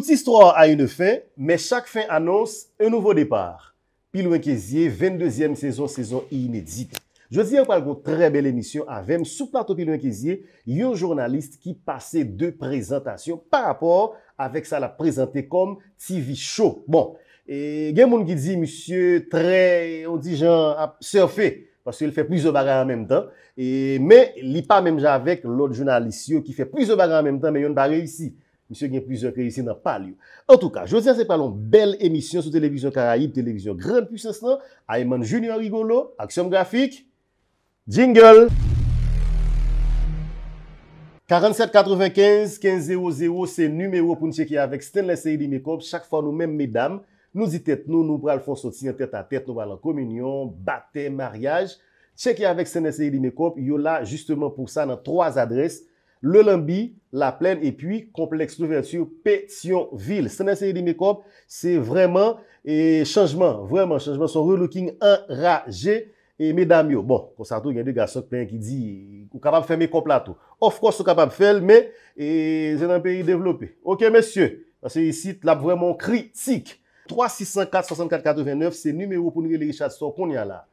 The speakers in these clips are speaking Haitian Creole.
Boutistroir a yon fin, men chak fin annons, yon nouvo depar. Pilouin Keziye, 22e sezon, sezon inedite. Je di an pal go, tre bel emisyon, avem sou plato Pilouin Keziye, yon jounalist ki pase de prezentasyon par apor avek sa la prezante kom TV show. Bon, gen moun ki di, monsye, tre, on di jan, a surfe, pasye yon fe pli zo bagay an menm tan, men li pa menm jan avek, lout jounalist yo ki fe pli zo bagay an menm tan, men yon bagay yisi. Mise gen pwizyon kreysi nan pal yo. En tou ka, jwazia se palon bel emisyon sou televizyon karaib, televizyon gran pwizyon slan. Ayman Junior rigolo, aksyon grafik, jingle! 47 95 1500, se numero pou n cheke avek sten leseyi di me komp, chak fwa nou men medam. Nou zitet nou, nou bral fonsoti, nou tet a tet, nou valan kominyon, bate, maryaj. Cheke avek sten leseyi di me komp, yo la justement pou sa nan 3 adres. Le Lambi, La Plaine, et puis Kompleks Louverture, Pétionville. Sè nè sè yè di mè komp, sè vreman chanjman, vreman chanjman. Sò re-looking an raje mè dam yo. Bon, konsartou, yè de gasok pè yè ki di, kou kapab fè mè komp lato. Of course, sou kapab fè l, mè, zè nan pè yè developè. Ok, mèsyè, sè yè si t'lap vreman kritik. 3-6-5-4-6-4-4-9-9 sè nümerou pou nouveli Richard Stor kon yè la.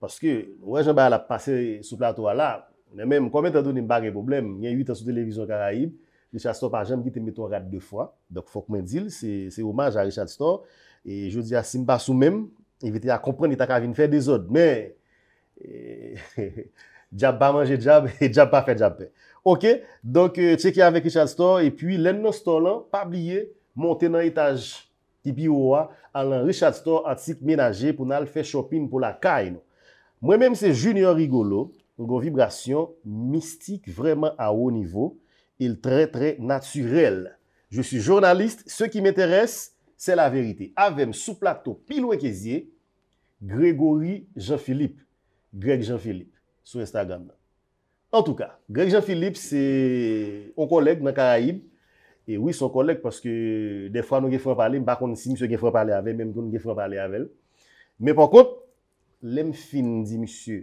Paske, wè jè bè la passe sou plato wè la, Ne men, kome te do ni mbag e boblem. Nye yu tan sou televizyon karaib. Richard Storr pa jem ki te meton rat de fwa. Dok fok men dil. Se omaj a Richard Storr. E jodi a Simba sou men. Evite a kompren ni tak avin fè dezod. Men, jab pa manje jab. Jab pa fè jab. Ok, donk euh, cheke avè Richard Storr. E pi lèn no Storr lan, pa blye. Montè nan etaj ki bi ouwa. Alan Richard Storr atik menaje pou nan fè shopping pou la kaj. Mwen men se junior rigolo. Nou gwen vibrasyon mistik vremen a ou nivou. Il tre tre naturel. Je sou jurnalist. Se ki m'eteres, se la verite. Avem sou plateau pilwe kezie, Gregory Jean-Philippe. Greg Jean-Philippe. Sou Instagram. En tou ka, Greg Jean-Philippe se on koleg nan Karaib. E oui, son koleg, paske defwa nou ge fwen pale, m'bakon si msè ge fwen pale ave, mèm kon nou ge fwen pale avel. Mè pokon, lèm fin di msè,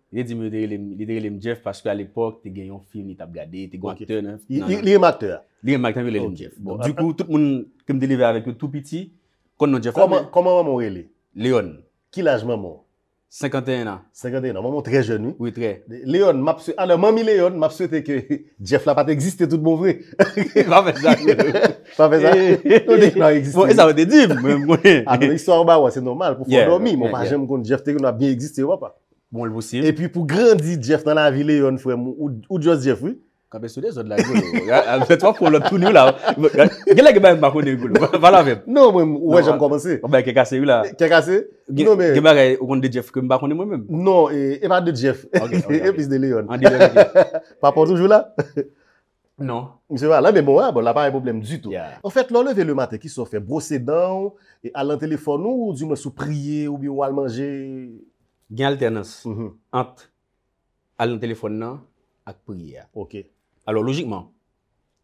Lè di mè de lèm Jeff, paskè a l'époque te gen yon film, te ap gade, te gante, nan. Lè yè m'ateur. Lè yè m'ateur, lè lèm Jeff. Bon, du kou, tout moun ke m'deliver avèk yo tout piti, kon nan Jeff. Koman mè mè ou lè? Léon. Kil age mè mò? 51 an. 51 an, mè mè mò trè jenou. Oui, trè. Léon, m'ap sou, alè mè m'iléon, m'ap sou te ke, Jeff la patte existe tout bon vre. Pa fè sa. Pa fè sa. Bon, e sa wè te di mè mwen mwen. Bon lvo si. E pi pou grandi Jeff nan la vi leyon fwe moun. Ou djoz Jeff wou? Kabe sou de zot la gwen wou. Fè twa pou lòp touni wou la wou. Gye la geba yon bakon de wou wou. Fala wèm. Non wèm. Ou wèm jom komanse. O mwen ke kase wou la. Ke kase? Non wèm. Geba yon de Jeff ke mbakon de mwen mèm. Non. Eman de Jeff. Eman de Jeff. Eman de Jeff. Pa potouj wou la? Non. Mse wèm. La mwen bon wèm. La pan yon probleme dutou. Gen alternans ant mhm. al nan telefon nan ak priya. Ok. Alo logikman,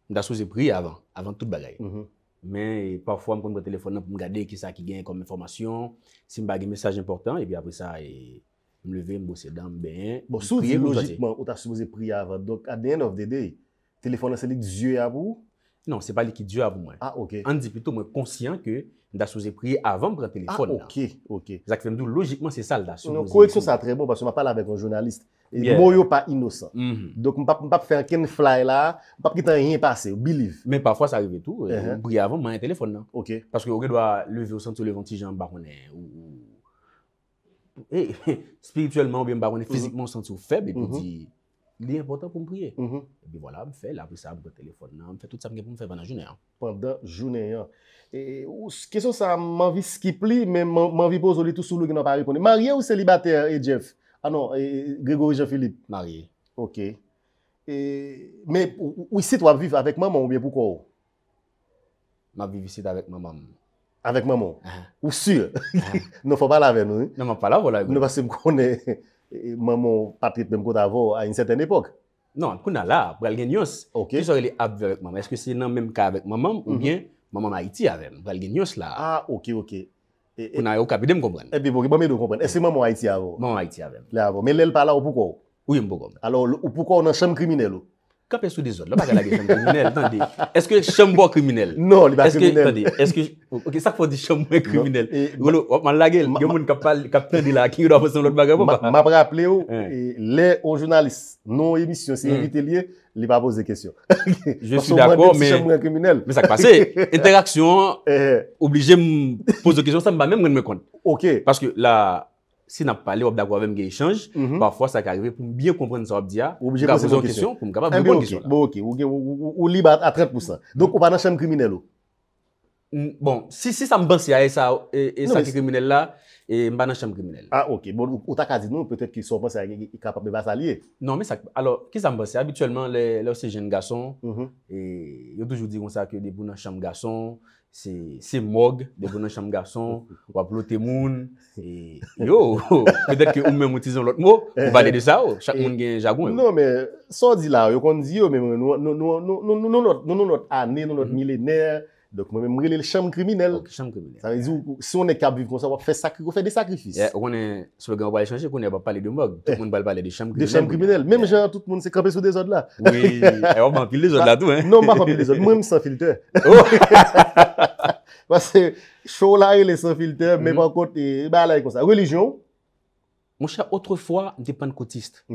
an ta souze priya avan, avan tout bagay. Mhm. Men, e, parfwa m konmwen telefon nan pou m gade ki sa ki gen konm informasyon, si m bagye mesaj important, epi apre sa e, m leve m bose dan ben. Bon, souze logikman, an ta souze priya avan, donk aden of dede, telefon nan selik zye avou, Non, se pali ki diyo abou mwen. Ah, ok. An di pito mwen konsyant ke mwen da souze priye avan mwen pretelefon nan. Ah, ok. Ok. Zakfe mdou, logikman se sal da souze priye avan. Non, koleksyon sa tre bon, basi mwen pala avek an jounalist. Mwen yo pa inosan. Mhm. Dok mwen pa pou fè an ken fly la, mwen pa pou ki tan yen pase, ou biliv. Men, pafwa sa revè tou, priye avan mwen pretelefon nan. Ok. Paske yon gen do a leve yon sentyo levanti jan barone. Spirituellement, yon gen barone fizikman yon sentyo feb, yon di... Li important pou m priye. E bi wala, m fe la, m fisa ap de telefon. M fe tout sa m gen pou m fe vana jounen. Vana jounen. Kèson sa, m anvi skip li, m anvi bozoli tout sou lou gen ap ari konen. Marye ou selibater, Jeff? Anon, ah Gregory Jean-Philippe? Marye. Ok. Me, wisi tou ap viv avèk maman ou bie pou kou? Nap viv visid avèk maman. Avèk maman? Uh-huh. Ou sur? Uh-huh. Non fò pa laven nou? Non, m an pa lavo laven. Non, vase m konen. Mè e, e, mò patrit mèm kout avò a in seten epok? Non, kou na la, bral gen yos. Ok. Kisòre li apvevek mèm, eske si nan mèm ka avek mèm mèm ou mhm. bien mèm mèm a iti avèm, bral gen yos la. Ah, ok, ok. Kou e, na yo kapi, dem kompren. Epi, boki, mèm e nou kompren. Ese mè mèm mèm a iti avèm? Mèm mèm a iti avèm. Lè avò, mè lèl pala ou poukò? Ou yon poukò. Alo, ou poukò nan chèm krimine lou? Kapè sou de zon, lè pa gè lè gè chèm brè kriminelle. Est-ce que chèm brè kriminelle? Non, lè pa kriminelle. Ok, sak pa di chèm brè non, kriminelle. Gwolo, wop man lè gè, gè moun kap pè di la, ki yon aposè yon lè aposè yon lè aposè yon lè aposè. M'apre ap lè ou, eh. e, lè ou jounalist, non emisyon, hmm. si evite lè, lè pa aposè kèsyon. Je suis d'accord, mais... Sak pa se, interaksyon, oblige m'aposè kèsyon, sa m'ba mè mwen mè kon. Eh. Ok. Si nap pale wap da kwa ve mge yi chanj, wap mhm. fwa sa ka rive pou mbiye komprenne sa wap diya, pou ka posyon kisyon, pou mka pa pou mbon kisyon la. Bon, ok, ou li ba a 30%. Donk, ou banan chanm kriminello? Bon, si sa mbansi a e sa kriminella, e banan chanm kriminello. Ah, ok, bon, ou tak a zinon, ou petèp ki sa mbansi a e kapap be basa liye? Non, men non, sa, alors, ki sa mbansi? Abituellement, lè ou se jen gason, mm-hmm. e yo toujou di kon sa ke depou nan chanm gason, Se mog, de bonan chanm gason, wap lote moun, se yo, pedet ke un men moutizan lot mou, valede sa yo, chak moun gen jagoun yo. Non men, so di la yo, kon di yo men, non not ane, non not milenere. Donk mwen mwen mwile chanm kriminel. Chanm kriminel. San yon, si yon ne kabri kon sa, wap fe sakri, wap fe de sakrifis. Ya, wane, sou gen wale chanjè, kwenye wap pale de mog. Tout mwen wale pale de chanm kriminel. De chanm kriminel. Mwen eh. mwen jen, tout mwen se krapè sou de zod la. Oui. E wap mwen fil de zod la tout, hein. Non, mwen mwen fil de zod. Mwen mwen san filteur. Wan se, shon la e le san filteur, mwen mwen kote, bale a e kon sa. Religion. Mwen chan otrefwa, de pankotist.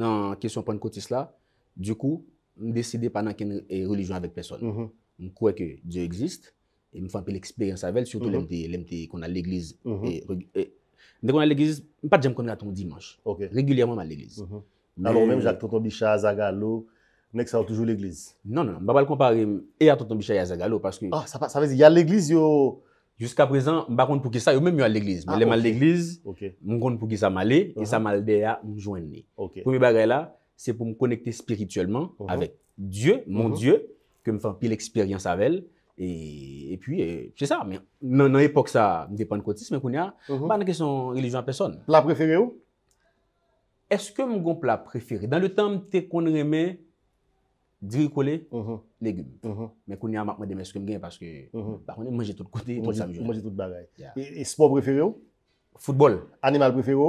nan kesyon pon koti s'la, di kou, m deside pa nan ken eh, religion avèk person. Mhm. M kouè ke Diyo egzist, m fèmpe l'eksperyans avèl, surtout lèm te konan l'eglize. M de konan l'eglize, m pat jèm konan aton dimanche. Regulèman man l'eglize. Nan lò mèm jèk Toton Bichat, Zagalo, mèk sa ou toujou l'eglize? Nan nan nan, m babal kompare, e a Toton Bichat ya Zagalo, paske... Ah, sa vezi, ya l'eglize yo... Juska prezant, mba kon pou ki sa, yo mwen mwen al l'eglize. Mwen lèm al l'eglize, mwen kon pou ki sa malè, e sa malè a mwen jwen lè. Pou mi bagay la, se pou mwen konekte spirituellement avèk. Mon dieu, ke mwen fèm pil eksperyans avèl, e pwi, jè sa, mwen nan epok sa, mwen dè pan kotis, mwen koun ya, mwen anke son religyon apeson. La preferè ou? Eske mwen kon la preferè? Dan lè tan mte kon remè, Drikole, mhm. legume. Mwen mhm. konye a mak mwen demeske mgen paske mwen manje tout kote, tout samyo. Mwen manje tout bagay. E sport preferyo? Futbol. Animal preferyo?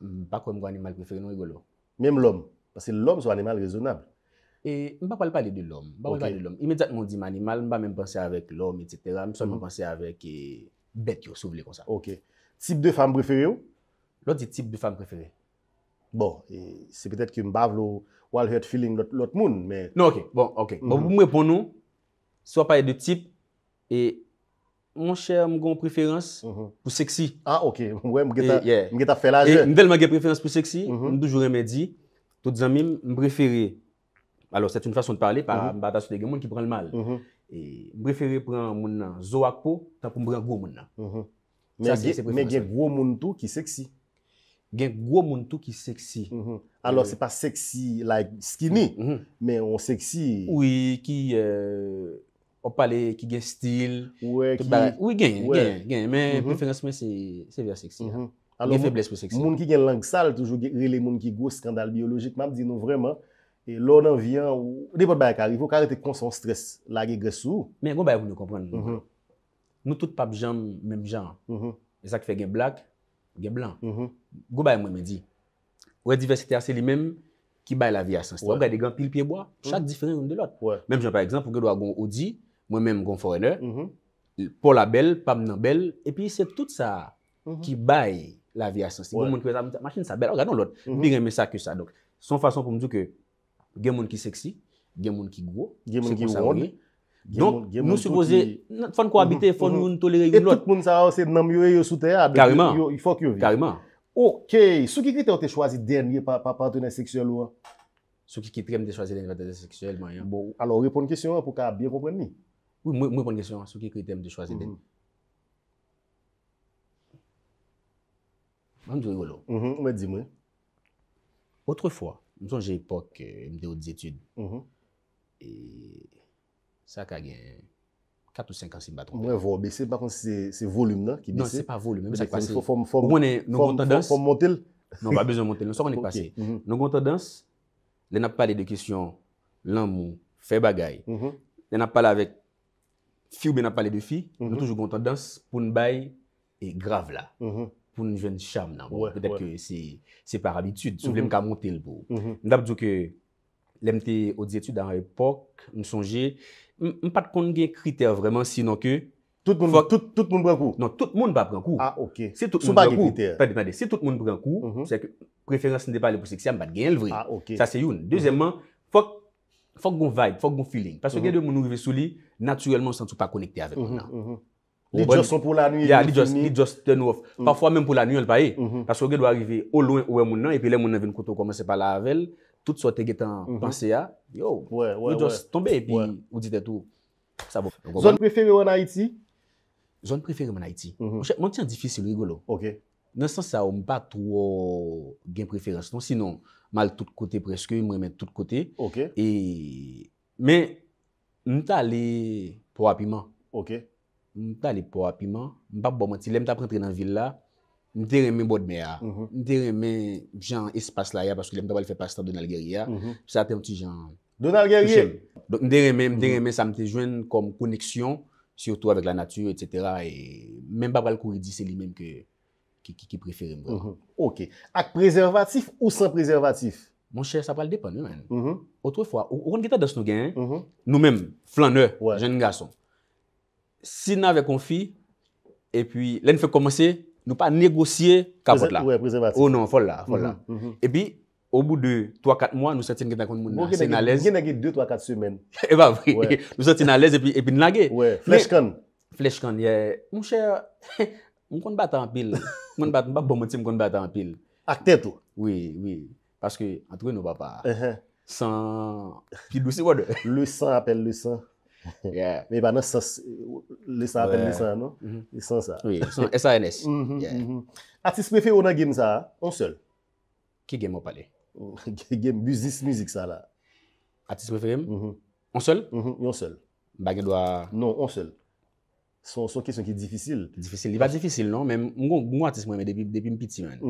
Mwen pa kwen mwen animal preferyo yon yon. Mwen mwen lom? Paske lom sou animal rezonable. E mwen pa kwen mwen pale de lom. Mwen pa kwen mwen pale de lom. Imediat mwen di manimal, mwen pa mwen pense avèk lom, etc. Mwen son mwen mhm. pense avèk eh, bet yo sou vle konsap. Ok. Tip de fam preferyo? Lò di tip de fam preferyo. Bon, se petèt ki mbav lò... Walhet feeling lot moun. Non, ok. Bon, ok. Mhm. Bon, pou mwen poun nou, sou apaye de tip, e, mwen chè mwen gwen preferans mhm. pou seksi. Ah, ok. Mwen gwen mwen gwen ta felajè. E, mwen e, del mwen gwen preferans pou seksi, mwen mhm. doujou remedi, tout zami mwen preferé, alo, sè t'youn fason t'parle, pa, mwen batasyon de gwen, mwen ki e, pran l'mal. E, mwen preferé pran mwen zowako, ta pou mwen gwen gwen moun. Mwen gwen gwen moun tou ki seksi. gen gwo moun tou ki seksi. Mhm. Alors, se pa seksi like skinny, men mm-hmm. mm-hmm. on seksi... Oui, ki... Euh, Opale, ki gen stil. Oui, gen, gen. Men, preferansmen, se via seksi. Gen feblesse pou seksi. Moun ki gen langsal, toujou gen rele moun ki gwo skandal biologik, map di nou vreman, lò nan vyan ou... Ne pot baye kar, yon kar ete konson stres la ge gresou. Men, kon baye pou nou kompren. Mhm. Nou tout pap jan, menm mhm. jan. E sa ki fe gen blak, gen blan, mhm. go baye mwen men di, wè e diversité asè li mèm ki baye la vie asensi. Ou gade e gen pil pieboa, mhm. chak diferèn yon de lot. Mèm jen par exemple, ou gen do a gon Audi, mwen mèm gon foreigner, mhm. pol a bel, pab nan bel, epi se tout sa ki baye la vie asensi. Ou mwen kwezab mwen te machine sa bel, ou gade non lot, bi gen mè sa ke sa. Son fason pou mdou ke gen moun ki seksi, gen moun ki gwo, gen moun ki moun sa mouni, Nou, moun suppose, foun kou habite, foun yon tolere yon lot. Et tout poun sa ou, se nanm yoye yon soute ya, yon fok yon vi. Karima. Ok, sou ki krite ou te chwazi den, yon partenay seksuel ou an? Sou ki krite ou te chwazi den, partenay seksuel, moun. Bon, alors, ou repon kisyon pou ka biye popwen ni? Ou, moun repon kisyon, sou ki krite ou te chwazi den. Moun di yon lou. Moun, moun di moun. Otre fwa, moun son jen epok, moun de yon di etude. E... sa ka gen 4 ou 5 ansi batron. Mwen vo, bese, pa kon se volume nan ki bese. Non, non se pa volume, mwen sa ki pase. Fom montel? Non, ba bezon montel, mwen sa ki pase. Nou gontan dans, lè nap pale de kisyon lan mou, fe bagay. Lè nap pale avek fi ou bè nap pale de fi, nou mm-hmm. toujou gontan dans pou n'bay e grav la. Mm-hmm. Pou n'jwen cham nan. Bon. Pe dete ke se par habitude. Sou blem mm-hmm. ka montel pou. Ndap djou ke lèm te odi etu dan epok, mwen sonje M pat kon gen kriter vreman sinon ke... Tout moun pran kou? Non, tout moun pa pran kou. Ah, ok. Se tout moun pran kou, mhm. se tout moun pran kou, se preferans n depa li pou seksya, m pat gen l vre. Ah, ok. Sa se yon. Dezemman, fok goun vibe, fok goun feeling. Paso mhm. gen dwe moun ouve sou li, naturelman san tou pa konekte avek mhm, ou nan. Li bon- just son pou la nwi? Ya, li just turn off. Parfwa men pou la nwi, el pa e. Paso gen dwe arrive ou loun ouwe moun nan, epi lè moun nan ven koto komanse pala avel, Toute sote getan mhm. panse ya, yo, ou jos tombe epi ou dite tou, sa vop. Zon preferi ou en Haiti? Zon preferi ou en Haiti? Mwen mhm. ti an difisil rigolo. Ok. Nensan sa ou mpa tro oh, gen preferans. Non, sinon, mal tout kote preske, mwen men tout kote. Ok. Men, mwen ta ale pou apiman. Ok. Mwen ta ale pou apiman, mpa bo mwen ti lem ta prentre nan villa. m de remè m bòd mè a, m mhm. de remè jan espas la ya, paskou lè m dabal fè pastan Donald Guerrier a, sa te m ti jan... Donald Guerrier? M de mhm. remè, m de remè sa m te jwen kom koneksyon, sio tou avèk la natyur, et sètera, mèm babal kou redi, sè li mèm ki preferèm. Ok. Ak prezervatif ou san prezervatif? Mon chè, sa bal depan, men. Otre fwa, ou kon gita das nou gen, nou mèm, flan nè, jen nga son. Sin avè kon fi, et pi, lè n fè komanse, Nou pa negosye kapot la. Ou nan, fol la. E pi, ou bout de 3-4 mwa, nou sati nge takon moun la. Mwen gen e git 2-3-4 sumen. E ba, mwen sati nge alèz epi nan ge. Ou e, fleshkan. Fleshkan, ye. Mwen kon batan apil. Mwen batan, mwen batan, mwen batan, mwen batan apil. Akte tou. Ou e, ou e. Paske, an tou e nou va pa. San, pi dousi wade. Lousan apel lousan. Mè y pa nan lesan apen lesan, nan? Lesan sa. Oui, S-A-N-S. Mm-hmm, mm-hmm. Atispefe ou nan gem sa? An sel? Ki gem wop pale? Gem musis-musik sa la. Atispefe gem? Mm-hmm. An sel? Mm-hmm, yon sel. Ba gen dwa... Non, an sel. So, so kesyon ki difisil. Difisil, li va difisil, nan? Men, mwen, mwen atispewe men depi mpiti men.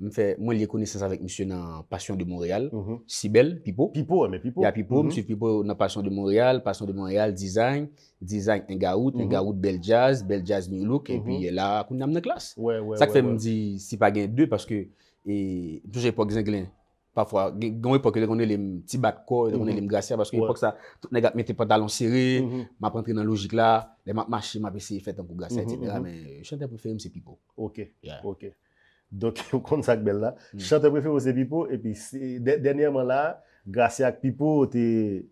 Mwen liye konesans avèk msè nan Pasyon de Montréal, mhm. Sibel Pipo. Pipo e men, Pipo. Ya Pipo, mhm. msè Pipo nan Pasyon de Montréal, Pasyon de Montréal, dizayn, dizayn en gaout, en mhm. gaout bel jazz, bel jazz new look, e pi la koun nam nan klas. Wè, wè, wè, wè. Sa kwen mdi sipa gen dè, paske, msè jè pouk zenglen, pafwa, gen wè pouk, lè konen lèm tibak ko, lè konen lèm grasyan, paske, lèm pouk sa, tout nè gat metè pantalon serè, ma prantè nan logik la, lè ma chè, ma pèsè, fèt an pou grasyan, ti mè la, Dok mm. yo kont sa ak bella, chante prefe ose pipo, epi denyèman la, grase ak pipo, te,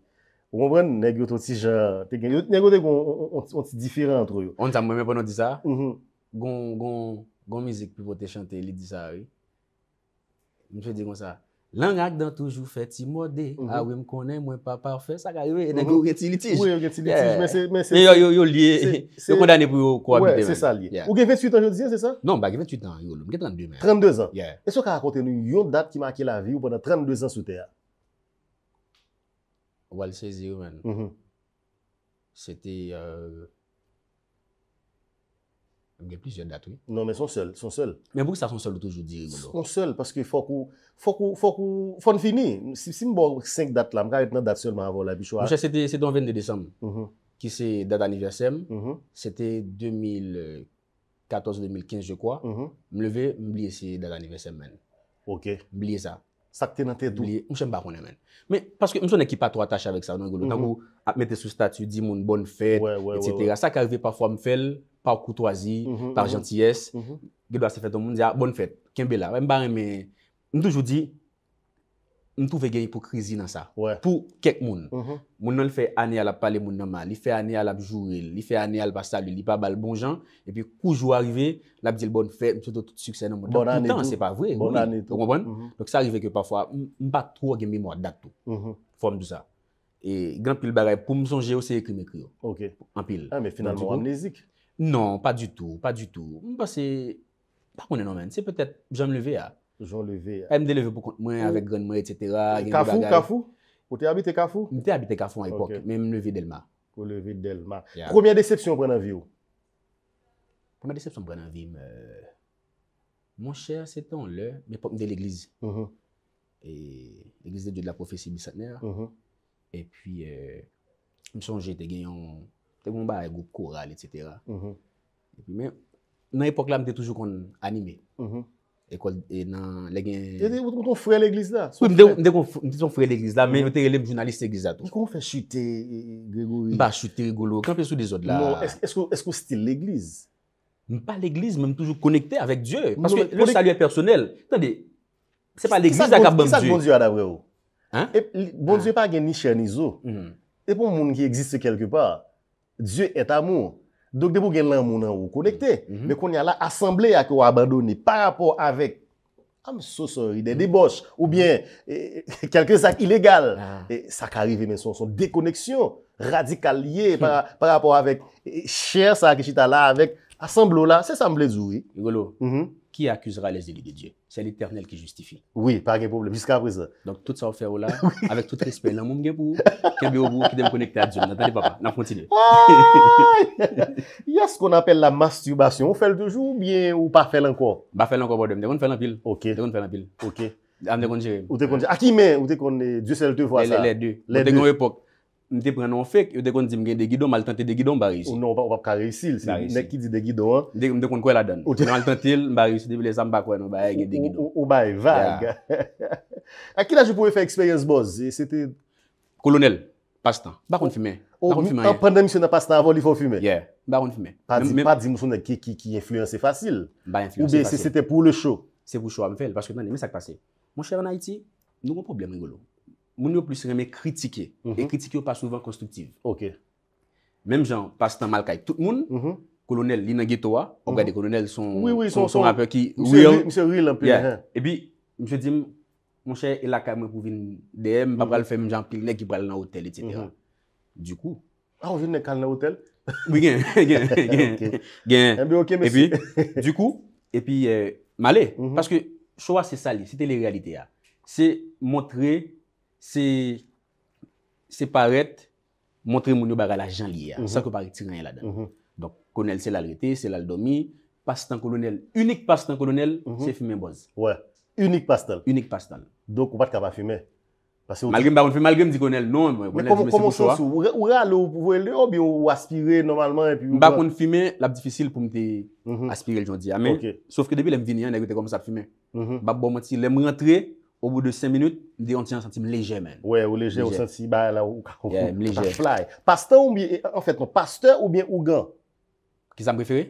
ronvwen negyo to ti jan, te gen, yo te negyo te kon, kon ti diferan an tro yo. On sa mwen mwen pon an di sa, kon mizik pipo te chante li di sa yo, mwen se di kon sa. Langak dan toujou fè ti mode, mhm. a wè m konè mwen papa ou fè, sa ka yon enèk ou gè ti litij. Ou yon gè ti litij, men se... Yon liye, yon kondanè pou yon kouabite. Ou gè 28 an, yon dizien, se sa? Non, ba gè 28 an, yon lou, m gè 32 an. 32 an? Yeah. Eso ka akote nou yon dat ki makè la vi ou bonan 32 an sou tè ya? Wal sezi ou men, se te... Mwen gen plis jen datou. Non, men son sel, son sel. Men pou ki sa son sel ou toujou di? Son sel, paske fok ou, fok ou, fok ou, fon fini. Si mwen bon 5 dat la, mwen ka et nan dat sel mwen avon la bichwa. Mwen chè, se ton 22 Desem, ki se dat anivesem, se te 2014-2015 je kwa, mwen leve, mwen blye se dat anivesem men. Ok. Blye sa. Sakte nan te dou liye, mwen se mba konen men. Men, paske mwen se mwen ekipa tro atache avek sa, nan gwen nou, e tan mwen mhm. apmete sou statu, di moun bon fèt, etsetera. Sa ka rive pa fwa mfèl, pa koutwazi, mhm, pa mhm. gentyes, gèdwa se fèt ton moun, di ya, ah, bon fèt, ken be la. Mwen mba reme, mwen toujou di... m touve gen hipokrizi nan sa, pou kek moun. Mhm. Moun nan l fè anè al ap pale moun nan ma, li fè anè al ap jouril, li fè anè al pasalil, li pa bal bon jan, epi koujou arive, l ap di l bon fè, m soto tout suksè nan moun. Bon anè tout. Bon anè tout. Kou mwen? Fok sa arive ke pafwa, m pa tro a gen mi mwa datou. Mhm. Fom di sa. E gran pil bareb, pou m sonje ose ekrim ekrio. Ok. An pil. Ah, men final moun amnesik. Non, pa du tout, pa du tout. M pa se, pa konen anmen. Se petè, jom leve a J'enlevé. Mè m'de leve pou kont mwen, avèk gren mwen, etc. Kafou, kafou? M'te habite kafou? M'te habite kafou an epok, mè m'levé del ma. M'levé del ma. Premier déception prè nan vi ou? Premier déception prè nan vi, mè... Euh, mwen chèr, sè ton lè, mè pok m'de l'eglizi. Mm-hmm. L'eglizi dè djè d'la profesi bisatner. E pwi, m'sonjè, tè genyon, tè mwen ba, e go koral, etc. Mè, nan epok la, m'de toujou kon anime. M'men. Ekole e nan, le gen... E de ou ton frè l'eglise la? Mwen de kon frè l'eglise la, men mwen te relem jounaliste l'eglise la. Mwen kon fè chute gregou? Mwen pa chute gregou lo, kanpe sou desod la? Non, esko stil l'eglise? Mwen pa l'eglise, mwen mwen toujou konekte avèk Diyo. Paske, mwen saluè personel. Sende, se pa l'eglise akap bon Diyo. Sende, se pa l'eglise akap bon Diyo. E bon ah. Diyo pa gen ni chen ni zo. E pou moun ki egziste kelke pa, Diyo et amou. Donk debou gen lan moun an ou konekte. Mhm. Mekon nya la, asemble a ki wabandoni pa rapor avek am sosori de deboche ou bien kelke sak ilegal. Sak arive men son son dekoneksyon radikalye pa rapor avek e, chèr sa akichita la avek asemblo la. Se asemble zoui. Igolo. Mhm. ki akuzera le zili de Diyo. Se l'iternel ki justifi. Oui, pa gen pouble, biska breze. Donk tout sa oufe ou bon, la, avek tout respen, la moum gen pou, ken bi ou bou, ki den m konekte a Diyo. Nantande papa, nan kontine. Ya skon apel la masturbasyon, ou fel de jou, ou pa fel anko? Ba fel anko, ba dem, dekoun fel anpil. Ok. Dekoun fel anpil. Ok. Am dekoun jirem. Ou dekoun jirem. A ki men, ou dekoun, diyo sel te vwa sa? Le dekoun epok. Mwen te prenen ou fek, ou dekoun di mwen gen degidon, mal tenten degidon, mwen bari yisi. Ou nan, ou wap ka resil. Mwen dekoun kwen la dan. Mwen mal tenten, mwen bari yisi, di wè lesan mwen bakwen, mwen bari yisi degidon. Ou baye vague. A ki la jw pouwe fè experience boz? Kolonel, pastan. Bakoun fime. Pandemisyon na pastan avon li fò fime? Yeah, bakoun fime. Pa di mwen son ki influence fasil? Ba influence fasil. Ou be, se se te pou le show? Se pou show, ame fèl, vache mwen ne mè sa kpase. Mwen chère nan Haiti, moun yo plis reme kritike, e kritike yo pa souvan konstruktive. Ok. Mem jan, pas tan malkay, tout moun, mhm. kolonel li nan getowa, ob mhm. gade kolonel son, son rappeur ki, real. Mse real anpil. E bi, mse di, monshe elaka mwen pou vin dey, mba pral fe mjan, pil nek ki pral nan hotel, et cetera. Du kou. A, ah, ou vin nek kan nan hotel? Oui, gen, gen, gen, gen. E bi, ok, monsi. E bi, du kou, e pi, male, paske, chowa se sali, se paret montre moun yo bar ala jan liya mhm. sa ko pare ti rayen la dan mhm. konel se lal rete, se lal domi pastan kolonel, unik pastan kolonel se fime boz unik pastan malgem ba kon fime, malgem di konel non, mwen el di mwese mwese mwese mwen alo, mwen alo, mwen alo mwen alo, mwen alo mwen alo, mwen alo Ou bout de 5 minute, di an ti an senti m leje men. Ou leje, ou senti. Pasteur ou bien non, ou gan? Kisa m preferi?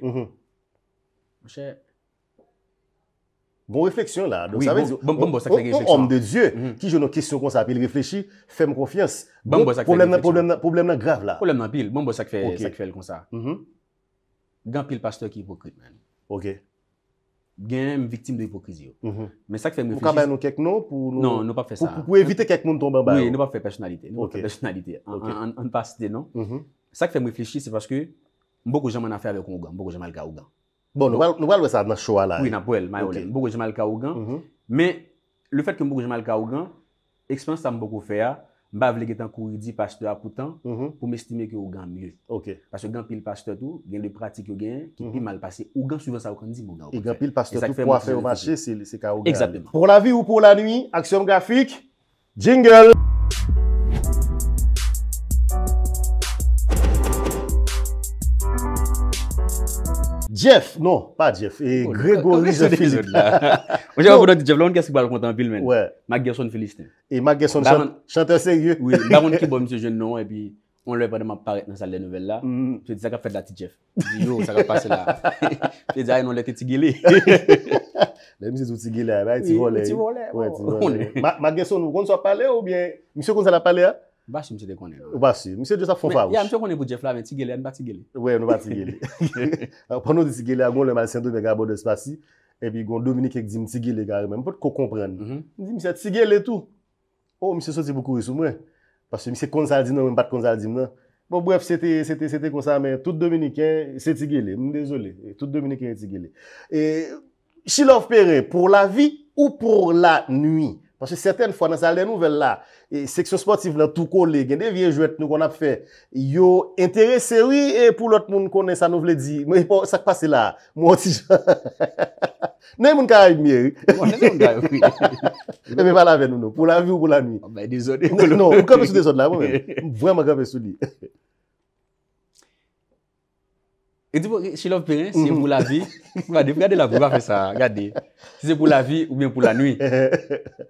Bon refleksyon la. Ou om de Diyo, ki joun an kisyon kon sa apil refleksi, fem konfians. Bon, bon problem nan grave la. Problem nan pil. Bon bo sak fèl kon sa. Gan pil pasteur ki vokrit men. Ok. gen m viktim de hipokrizi yo. Mè sa k fè m wiflechi... Mou ka bèn nou kek nou pou... Non, nou pa fè sa. Pou evite kek nou ton bèm bèm yo. Oui, nou pa fè personalité. Nou pa fè personalité. An pas tè, non? Sa k fè m wiflechi, se paske m boko jèman a fè avè kon ougan. M boko jèman al ka ougan. Bon, nou wèl wè sa nan chou alay. Oui, nan pwèl, may oulen. M boko jèman al ka ougan. Mè, le fèt ke m boko jèman al ka ougan, ekspans ta m boko fè ya, Mbav le getan kou yu di pasto apoutan mhm. pou m'estime ki ou gan mye. Ok. Pache gan pil pasto tou, gen le pratik yo gen, mhm. bon, tou pi malpase. Ou gan souven sa wakandi moun. E gan pil pasto tou pou afe wache se ka ou gan. Exactement. Pour la vie ou pour la nuit, aksyon grafik, jingle! Jeff? Non, pa Jeff. Eh, oh, Grégory Zedé-Philippe. Oh, non. On jè va foudan ti Jeff la, ah, non, oh. on kè s'kibal kontan an pil men. Mag Gerson, Phéliste. E Mag Gerson, chanteur sè yè. Oui, mag on kibou M. Jeune non, e pi on lè pa de ma paret nan sa lè novelle la. Pè di sa ka fèd la ti Jeff. Yo, sa ka pase la. Pè di a yè non lè te tigilè. Mè mè jè zout tigilè anè, e ti volè. E ti volè, wè, ti volè. Mag Gerson, mwen sò pa lè ou bien, mwen sò kon sè la pa lè a? Basi mse de konen. Non? Basi, mse de konen sa fon fawous. Ya mse konen kou Jeff Lavin, tigele, an bat tigele. Wey, an bat tigele. Pwennon di tigele, agon le malisendo de gabo de spasi, epi agon Dominik ek di mtigele gare, mwen pot ko kompren. Mhm. Mse tigele tou, o oh, mse soti vokou resou mwen, pasi mse konsaldin nan, mwen bat konsaldin nan. Bon bref, sete konsa, men, tout Dominik, se tigele, mwen dezole, tout Dominik en tigele. E, Shilov Pere, pou la vi ou pou la nwi? Pwase seten fwa nan sa le nouvel mm-hmm. la, seksyon sportif la tou kole, gen de vie jouet nou kon ap fe, yo interese wii e pou lot moun konen sa nou vle di. Mwen sak pase la, mwen ti jen. Ne moun ka a ime? Mwen se moun ka a ime. E mi pa la ven nou nou, pou la vi ou pou la ni. Mwen bezone. Non, mwen ka bezone la, mwen mwen. Vwèm a gavè sou li. E di pou, si lopè, si yon pou la vi, gade, gade la pou gavè sa, gade. Si yon pou la vi ou mwen pou la ni. Ehehehe.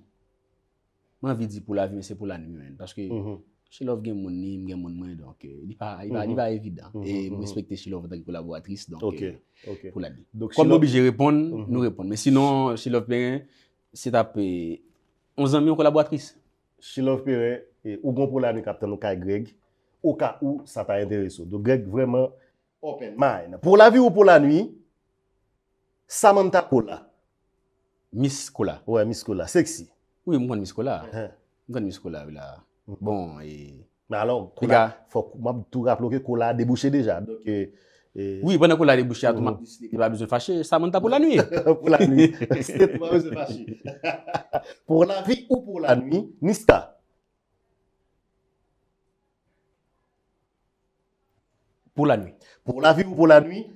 Mwen vi di pou la vi, men se pou la ni men. Pache mhm. ke, Shilov gen mon ni, mwen gen mon men. Donke, eh, li pa, li va evida. E mwespekte Shilov ta ki pou la boatris. Donke, pou la bi. Kon mwobiji repon, mhm. nou repon. Men sinon, Shilov Peren, setape, eh, on zan mi ou pou la boatris? Shilov Peren, ou gon pou la ni, kapten nou ka Greg, ou ka ou, sa pa yon dereso. Do Greg vremen open mind. Pour la vi ou pou la ni, Samantha Cola. Miss Cola. Ouè, Miss Cola. Sexy. Oui, je suis mon Je suis voilà Bon, et. Mais alors, il faut tout rappeler que Kola a débouché déjà. Donc, Oui, pendant qu'on a débouché, il n'y a pas besoin de fâcher. Ça monte pour la nuit. pour la nuit. C'est pas besoin de fâcher. pour la vie ou pour la nuit, Nista. Pour la nuit. Pour la vie ou pour la nuit,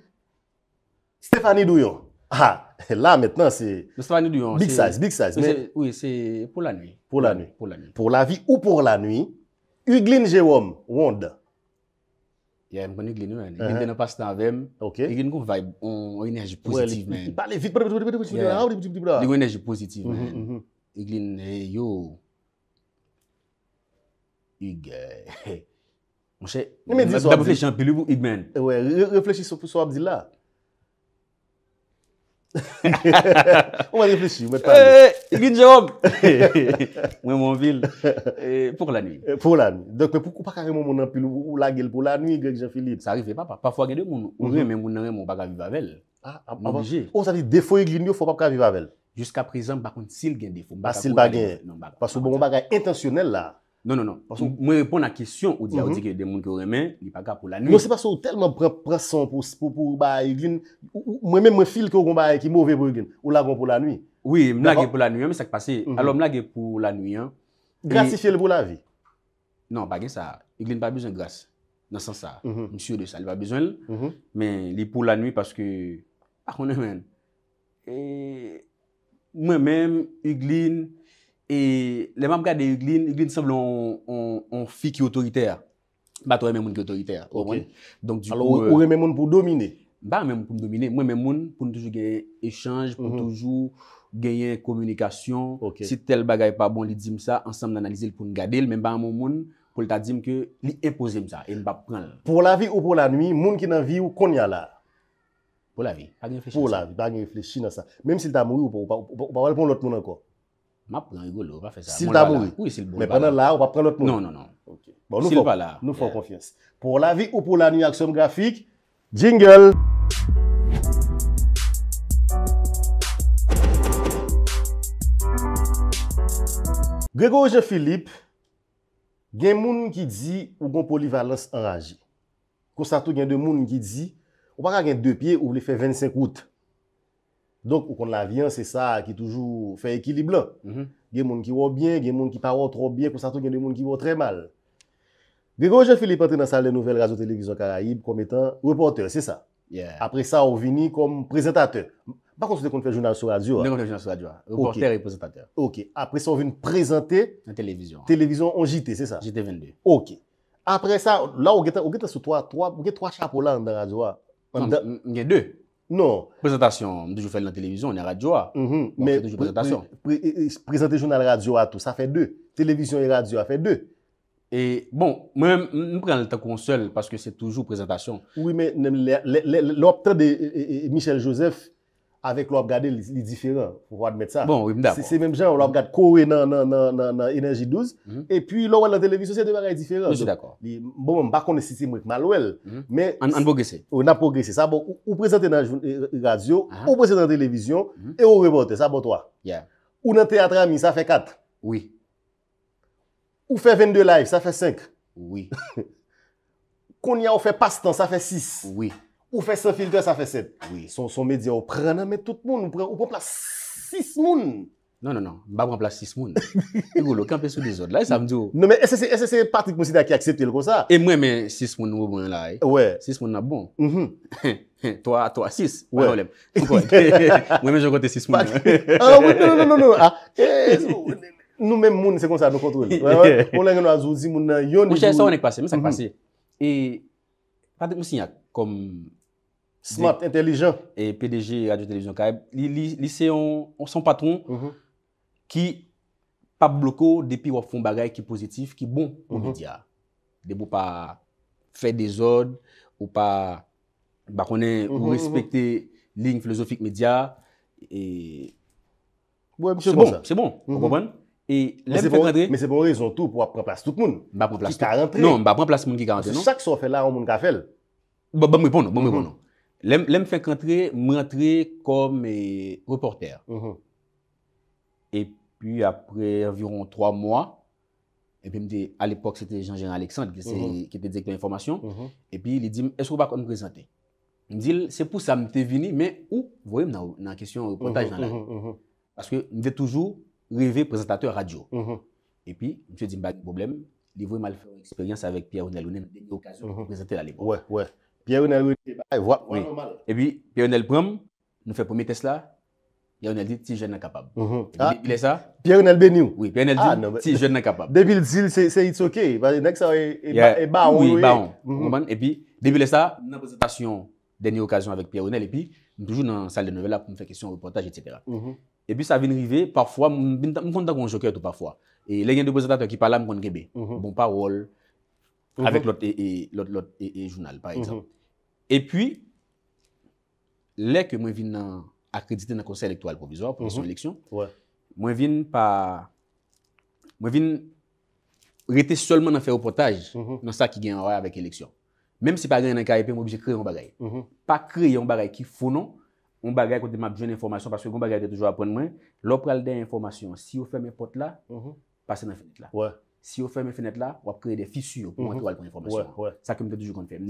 Stéphanie Douillon. Ah, là maintenant, c'est. Big size, big size. Mais... Oui, c'est pour la nuit. Pour la nuit. Pour la nuit. Pour la vie ou pour la nuit. Uglin Jérôme, Wanda. Il y a Il y a passe temps Ok. Il y a une vibe, une énergie positive, man. Il parle vite. Il y a une énergie positive, uh-huh, uh-huh. yo. Yglin. moi réfléchis sur ce on va réfléchir, mais Moi, mon ville, pour la nuit. Pour la nuit. Donc, pourquoi pas carrément mon empile ou la gueule pour la nuit, Greg Jean-Philippe Ça arrive pas. Parfois, il y a des gens qui même mon mon obligé. On dit, il faut pas avec Jusqu'à présent, par des Parce que bon, intentionnel là. Non, non, non. Mwen repon na kisyon ou diya ou dike demoun ki ou remen, li pa ka pou la nwi. Mm-hmm. Non, se pa sou telman preson pou pou ba yuglin, ou mwen men mwen fil ki ou kon ba yuglin, ki mou ve pou yuglin, ou lagon pou la nwi. Oui, mwen lage pou la nwi an, mwen sak pase. Alors, mwen lage pou la nwi an. Grasifiye li pou la vi? Non, bagen sa, yuglin pa bizen gras. Nan san sa, mwen sure sa li pa bizen. Men, li pou la nwi, paske, pa konen men. Mwen men, yuglin... E le mam gade yu glin, yu glin seble on fi ki otoriter. Ba tou re men moun ki otoriter. Alors ou re men moun pou domine? Ba men moun pou domine. Mwen men moun pou nou toujou genye echange, pou nou toujou genye komunikasyon. Si tel bagay pa bon li dim sa, ansam nanalize l pou nou gade. Men ba moun moun pou lita dim ke li epose msa. Po la vi ou po la nwi, moun ki nan vi ou konya la? Po la vi. Po la vi, ba nye reflechina sa. Mem si lita mou yu, ou pa wale pou lote moun anko? Ma prenen l'ar ou pa bon prenen l'autre moun? Non, non, non. Bon, nou fòk. Sil pa l'ar. Nou fòk konfiyans. Pour la vie ou pour la nuit, aksyon grafik, jingle! Gregor J. Philippe gen moun mkidzi ou gon polivalens enraji. Konstantou gen dè moun mkidzi ou pa ka gen dè pye ou li fè 25 oute. Donk ou kon la vyen, se sa ki toujou fè ekilib lan. Mhm. Gen moun ki wò byen, gen moun ki parot wò byen, kon sa tou gen gen moun ki wò trè mal. Bego, Jean-Philippe entre nan sa le Nouvel Radyo Televizyon Karaib kom etan reporter, se sa. Apre sa, ou vini kom prezentate. Bakon se de kon fè jounal sou radyo. De kon non, fè jounal sou radyo, reporter et prezentate. Ok, apre sa, ou vini prezenté. En televizyon. Televizyon en JT, se sa. JT 22. Ok, apre sa, la ou geta sou 3, 3, ou geta 3 chapo lan nan radyo? Mwen gen 2. Non. Présentation, je fais la télévision, on est radio. Ah. Mhm. Mais toujours présentation. Présenter journal radio à ah, tout, ça fait deux. Télévision et radio, ça fait deux. Et bon, moi, je prends le temps qu'on seul parce que c'est toujours présentation. Oui, mais l'opte de Michel Joseph, avec l'on regarde les différents. il faut admettre ça. Bon, oui, d'accord. C'est même genre, on regarde courir dans, dans, dans, 12. Mhm. Et puis, là, la télévision, c'est différent. bagages différents. Je suis d'accord. Bon, je ne connais pas si c'est mal mais. On a progressé. On a progressé. Ça, bon, on présente dans la euh, radio, ah. on présente dans la télévision, mhm. et on reporte. Ça, bon, toi. Ou dans le théâtre, ami, ça fait 4. Oui. Ou fait 22 lives, ça fait 5. Oui. Qu'on y on fait passe-temps, ça fait 6. Oui. Ou fe se filte, sa fe set. Son media ou prena, me tout moun. Ou pou plas 6 moun. Non, non, non. Ba moun plas 6 moun. E goul, okan pe sou dizod. La e sa mdou. Non, men, e se se, Patrick Moussida ki aksepte l kon sa. E mwen men 6 moun ou mwen la e. Ouè. 6 moun na bon. Toa, toa, 6. Ouè, ouè. Mwen men jokote 6 moun. Ah, ouè, ouè, ouè. Nou men moun se kon sa, nou kontoul. Ouè, ouè. Ouè, ouè, ouè. Ouè, ouè, ouè. Ouè Smart, intelligent. PDG, Radio Television Kaib. Li se an patron ki mm-hmm. pa bloko depi wap fon bagay ki pozitif, ki bon pou media. Debo pa fe dezod, ou pa bakone mm-hmm, ou respekte ling filosofik media. Se bon, se bon. E lem fe kradre. Mese pou rezon tou pou wap preplas tout moun. Ba preplas tout. Ki karentre. Non, ba preplas tout moun ki karentre. Se sakso fe la wap moun ka fel. Ba mwen pon, ba mwen pon. Lèm fèk antre, mwen antre kom e, reporter. E pi apre environ 3 mwa, e pi mde, al epok, sète Jean-Gérard Alexandre, ki te dekta informasyon, e pi li dim, eskou bak an prezante? Mde, se pou sa mte vini, mwen, ou, voye m nan kesyon reportaj nan la. Paske mde toujou, revè prezantateur radio. E pi, mse dim, bak problem, li voye mal fèk eksperyans avèk Pierre Ounel, ou nen, dek l'okasyon prezante la lèm. Ouè, ouè. Pierre O'Neil prome, nou fè pomme Tesla, Pierre O'Neil dit ti jen nan kapab. Mm-hmm. Ah. Pierre O'Neil bè nou? Oui, Pierre O'Neil ah, dit ti non, jen nan kapab. Depi l'dil, se it's ok, wè nèk sa wè baon. Oui, baon. Mm-hmm. Et puis, debi lè sa, nou nan prezentasyon, denye okasyon avèk Pierre O'Neil, et puis, nou toujou nan sal de novella pou mwen fè kèsyon reportaj et cetera. Mm-hmm. Et puis, sa vin rive, parfois, mwen konta konjoke et tout, parfois. Et lè gen de prezentasyon ki pala, mwen konta gèbe. Bon parol, mwen konta gèbe. Avèk lot e jounal, par mhm. exemple. E pi, lè ke mwen vin akredite nan konsey elektwal provizor, prese yon eleksyon, mwen vin pa... Mwen vin rete solman an fè ou potaj nan sa ki gen orè avèk eleksyon. Mèm se pa gen yon an karepe, mwen bi jè kre yon bagay. Pa kre yon bagay ki founon, yon bagay kote map joun informasyon, paske yon bagay te toujou apren mwen, lò pral de informasyon, si yon fè mè pot la, pase nan fè yon pot la. Wè. Si yo fèmè fènèt la, wap kreye de fissu yo pou mwen te wale pou yon formasyon. Sa ke mwen te toujou kon fèmè.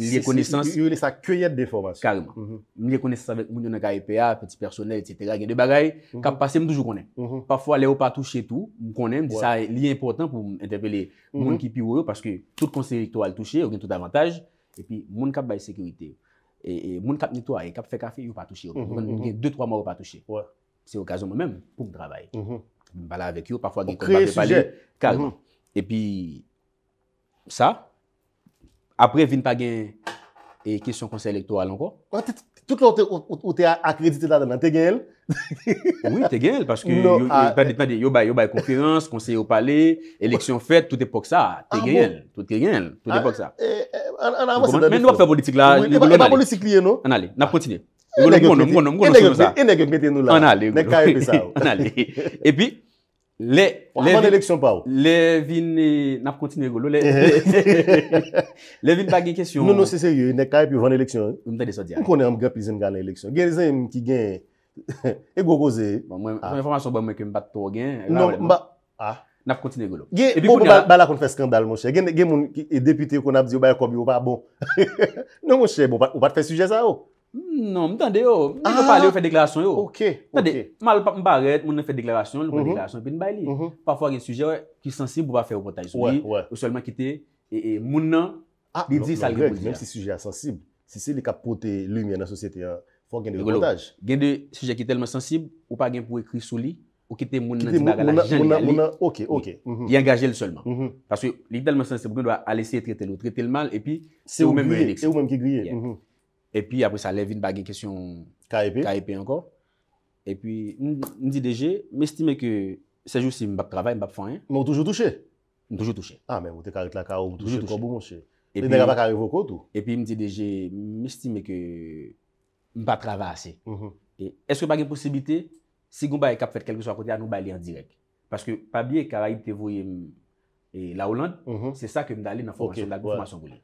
Si yo lè sa kreye de formasyon. Kareman. Mwen lè kone sè sa mwen yon anka IPA, peti personel, etc. Gen de bagay, kap pase mwen toujou konen. Pafwa lè yo pa touche tout, mwen konen. Di sa, lè yon important pou mwen entepele moun ki pi wou yo. Paske tout konserik tou wale touche, yon gen tout avantaj. E pi moun kap baye sekurite. E moun kap nitwa, e kap fe kafe, yon pa touche. Mwen gen 2-3 m E pi, sa, apre vin pa gen, e kesyon konsey elektor alanko? Ou te akredite la denan, te gen el? Ou te gen el, paske yon bay konferans, konsey ou pale, eleksyon fet, tout epok sa, te gen el, tout epok sa. Men nou a fe voditik la, an ale, an ale, nap kontine, yon mwono, mwono, mwono, an ale, an ale, an ale, an ale, an ale. Bon, le vin, nap kontine golo, le vin bagen kesyon. Non, non, se seye, ne ka epi ou van eleksyon. Mwen konen am gen prizen gana eleksyon. Gen zeym ki gen, e gokoze. Bon, mwen ah. informasyon bon mwen ke mbat to gen. Non, mwen ba. Ah. Nap kontine golo. Gen, mwen ba la kon fes skandal monshe. Gen moun depite ou kon ap zi ou bay akomi ou pa bon. Non monshe, ou pa te fes suje za ouk. Oh. Non, mwen tan de yo. Mwen nan pa ale yo ah, fè deklarasyon yo. Ok. Mwen nan fè deklarasyon, mwen nan fè mhm. deklarasyon, mwen nan fè deklarasyon. Pwa fwa gen suje ki sensib ou pa fè opotaj sou li, ou solman kite. E, e moun nan, ah, lè di sal gen pou ziya. Mwen nan, mwen nan, mwen nan, mwen nan, mwen nan, mwen nan. Gen de suje ki telman sensib, ou pa gen pou ekri sou li, ou kite moun nan di bagala jan mhm. mhm. li alè. Ok, ok. Yengajè lè solman. Paswe, li telman sensib, mwen nan alè se traite lè ou traite lè mal, e pi, se ou mèm ki griye E pi apre sa levin bagen kesyon KIP anko. E pi mdi deje, mestime ke sejou si mbap travay, mbap fanyen. Mbap toujou touche? Mbap toujou touche. Ah, A men, mbote karek la ka bon, ou mbap toujou touche. E pi mdi deje, mestime ke mbap travay ase. Mm-hmm. E sre bagen posibite, si goumba e kap fete kelke sou akote, anou ba li an direk. Paske pa biye karek te voye la Hollande, se sa ke mda li nan formasyon la goum, formasyon goulan.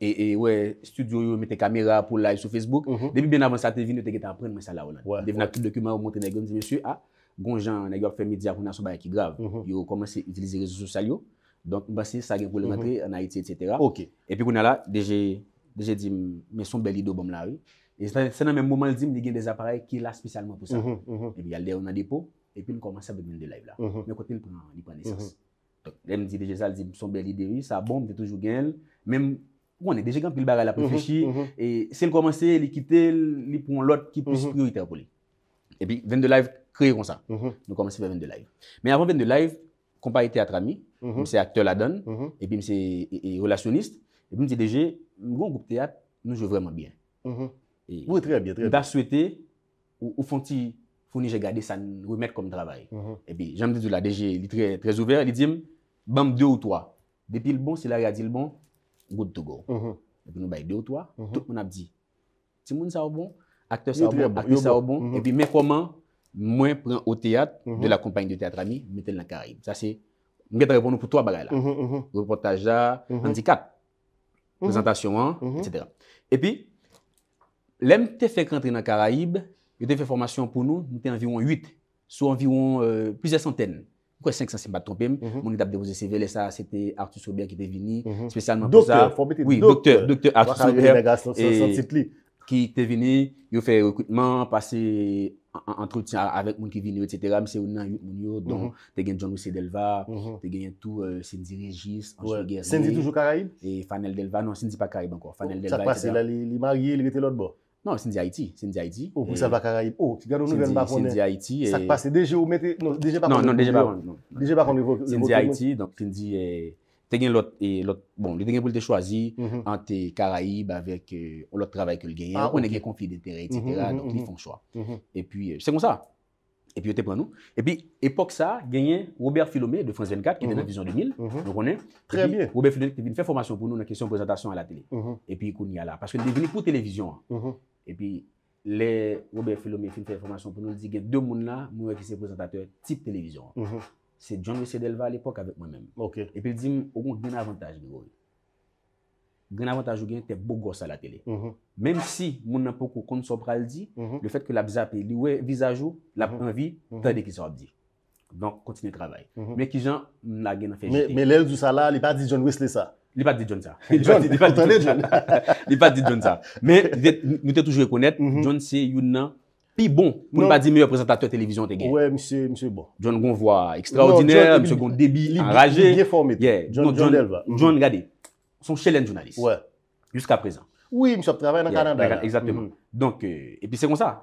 E wè, e, studio yo mette kamera pou live sou Facebook. Mhm. Demi ben avan sa te vini, yo te gete apren mwen sa la ou nan. Devina ki dokumen ou montre nan gen di monsu, a, gon jan nan yo ap fè media, ou nan son bayan ki grav, mhm. yo komanse itilize rezo sosal yo. Don, mwen basi sa gen pou le mhm. rentre, nan iti, etc. Ok. E pi kou nan la, deje, deje di, mwen son beli do bom la ou. E sa nan men mouman li di, mwen li gen de aparey ki la spesyalman pou sa. E bi yalde ou nan depo, e pi mwen komanse a bemen de live la. Mwen kote mwen pou nan li pw Ou ane deje kan pil bar al ap reflechi, mhm, mhm, mhm. e se ane komanse li kite, li pou an lot ki pwisi priorite apoli. E pi, ven de live, kreyeron sa. Nou komanse fe ven de live. Men avon ven de live, kompa e teatr ami, mse akteur la don, epi mse e, e relasyonist, epi mse deje, nou goun goup teat, nou je vreman byen. Ou e trebyen, trebyen. Da swete, ou fonti, founi je gade sa remet kom travay. E pi, jan mde de la deje, li trez ouver, li dim, bam, de ou toa. Depi l bon, se la rea di l bon, Gout Togo. Mhm. Epe nou baye 2 ou 3, mhm. tout moun ap di. Timoun sa wabon, akte sa wabon, bon? akte sa wabon. Epe men koman, mwen pren o teat, de mhm. la kompany de teat rami, metel nan Karaib. Sa se, mwen repon nou pou 3 bagay la. Reportaja, handikat, prezentasyon an, etc. Epe, lem te fek rentre nan Karaib, yo te fe formasyon pou nou, mwen te envyon 8, sou envyon euh, pize santenne. Kwen 500 sempat trompem, mouni dap devose se vele sa, sepe Artus Sobia ki te vini, spesyalman pou sa. Dokter, formite. Oui, doktor, doktor Artus Sobia. Wakar yon nega, son titli. Ki te vini, yon fe rekrutman, pase entretien avèk moun ki vini, et cetera. Mise yon nan yon, te gen John W.C. Delva, mhm. te gen tout, euh, Cindy Regis, Anjou Gersen. Cindy toujou Karayi? E Fanel Delva, nan Cindy pa Karayi ban kwa, Fanel Delva et cetera. Chak pase li marye, li rete lot bo? Nan, sin di Haiti, sin di Haiti. Ou pou sa va Karaib? Ou, ti gano nou ven pa pwene? Sin di Haiti. Sakpase, deje ou mette? Non, deje pa pwene? Non, non, deje pa pwene. Deje pa pwene? Sin di Haiti, fin di, te gen l'ot, bon, li te gen pou lte chwazi, an te Karaib, avèk, l'ot travèk lge gèyen, ou nè gen konfi de tere, et cetera, mhm, mhm, donc li fon chwa. Et puis, se kon sa, et puis yo te pren nou. Et puis, epok sa, gèyen Robert Filome, de France 24, ki ten avizyon 2000, E pi, mhm. mhm. le Robert Filome fin fè informasyon pou nou li di gen dè moun la moun wè ki se prezentatèr tip televizyon. Se John W. Delva l'epok avèk mwen mèm. Ok. E pi li di moun, okon gen avantage moun. Gen avantage moun gen te bo gos sa la tele. Mèm si moun nan pokou kont sopral di, le fèt ke la bzapè, li wè vizajou, la penvi, mhm. tè de ki sop di. Donk kontine travay. Men mhm. ki jan, mna gen a fejete. Men lèl dousa la, li pa di John Wesley sa. Li pa di John sa. John, lèl tonne John. Li pa di John sa. Men, nou te toujou rekounet, John se youn nan, pi bon, pou nba non. di meyo prezentateur televizyon te gen. Mwen mse, mse bon. John gon vwa ekstraordinèr, mse gon debi, enraje. Mwen mse, mse bien formé. Yeah. John, John elva. Mhm. John, gade, son chelen jounalist. Ouais. Juska prezen. Oui, mse ap travay nan kananda la. Exactement. Donk, epi se kon sa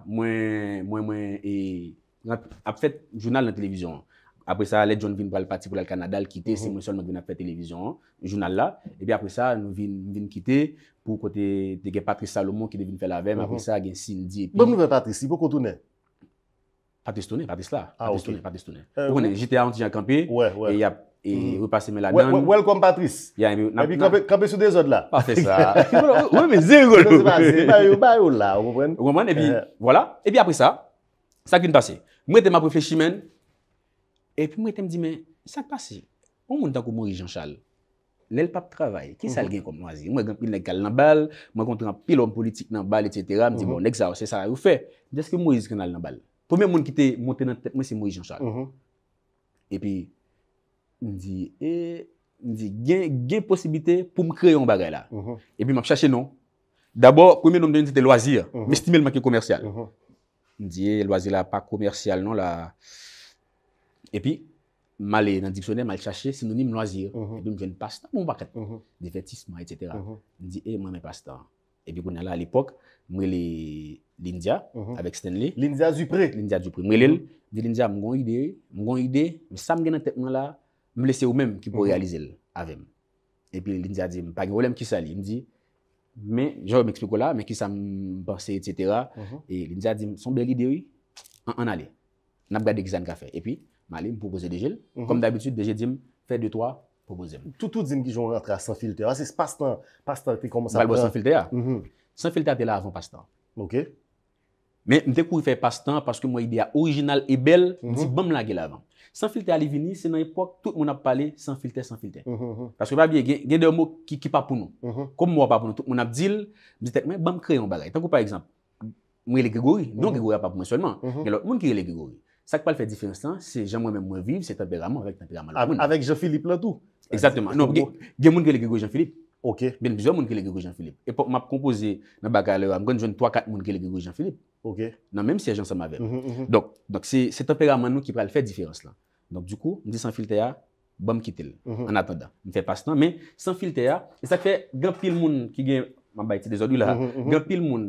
ap fèt jounal nan televizyon. Apre sa, lè joun vin pou al pati pou lal Kanadal, kite, se mhm. mwen sol man vin ap fèt televizyon, jounal la, e bi apre sa, nou vin kite, pou kote, teke Patrice Salomon, ki devin fè la vèm, apre mhm. sa, gen Sidi. Mwen mwen Patrice, ibo koutoune? Patrice tounen, Patrice la. Ah, Patrice tounen, Patrice tounen. O konen, jite a an ti jan kampe, e yap, e wèp ase mè la dan. Welcome Patrice. Ebi kampe sou de zòd la. Pasè sa. Ouè mè zè gòlou Sa ki n'pase. Mwen te m'apreflej chimèn. E pi mwen te m'di men, sa ki n'pase. Mwen mwen tako mori janshal. Lè l'pap travay. Ki sal mhm. gen koum wazi? Mwen gen pilon politik nan bal, et cetera. Mwen di mhm. bon, lèk zao, se saray ou fe. Dè skè mori janshal nan bal. Poumè mwen kite, mwen se mori janshal. Mhm. E pi, mwen di, e, mwen di, gen gè posibite pou m'kre yon bagay la. E pi m'ap chache non. D'abord, poumè mwen dè yon tete loazir. Mwen stime l'makè komersyal. Ndiye, loazir la pa komersyal nan la. Epi, ma le nan diksyoner, ma le chache, sinonim loazir. Epi, mwen jen pastan, mwen baket. De fetisman, etc. Ndiye, e, mwen mwen pastan. Epi, gwen ala al epok, mwen le lindya, avek Stanley. Lindya Zupre. Lindya Zupre. Mwen le l, di lindya, mwen gwen ide, mwen gwen ide, mwen sam gen an tepman la, mwen lese ou men, ki pou realize l avem. Epi, lindya di, mwen pagi wolem ki sa li. Ndiye, Men, jow m ekspliko la, men ki sa m borsi, et cetera, mhm. e linja dim, son beli diri, an ale, nap gade gizan ka fe, e pi, ma ale, m propose de jil, kom d'abitud, deje dim, fe de toa, proposem. Toutou dim ki joun rentre a Sanfiltea, se se Pastan, Pastan pi koman sa pe? Pal bo Sanfiltea? Sanfiltea te la avon Pastan. Ok. Men, m dekou y fe Pastan, paske mwen ideya orijinal e bel, m di bom la ge la avon. San filte alivini, se nan epok, tout moun ap pale, san filte, san filte. Tase wè pa bie, gen dè ou mou ki pa pou nou. Kom mm-hmm. mou ap pa pou nou, tout moun ap dil, mou zitek mè, bam kre yon bagay. Tan kou par ekzamp, moun ki le gregori, non gregori ap pa pou moun solman. Gen lò, moun ki le gregori. Sak pal fè difensan, se jan mwen mè mwen viv, se tapè raman, wèk tan ki raman lò moun. Avèk Jean-Philippe lò tout? Eksatèman, nou gen moun ki le gregori Jean-Philippe. Ok. Ben, bizwa moun ke legwe Jean-Philippe. Epo, map kompoze, nan bagay lewa, mgon joun 3-4 moun ke legwe Jean-Philippe. Ok. Nan, menm siye Jean-San Mavelle. Mhm, mhm. Donk, donk, se tepega man nou ki pral fe diferans la. Donk, dukou, mdi san filte ya, bom kitel, an mhm. atanda. Mne fe pas tan, men, san filte ya, e sa fe, gen pil moun ki gen, mabay ti dezodu la, gen pil moun,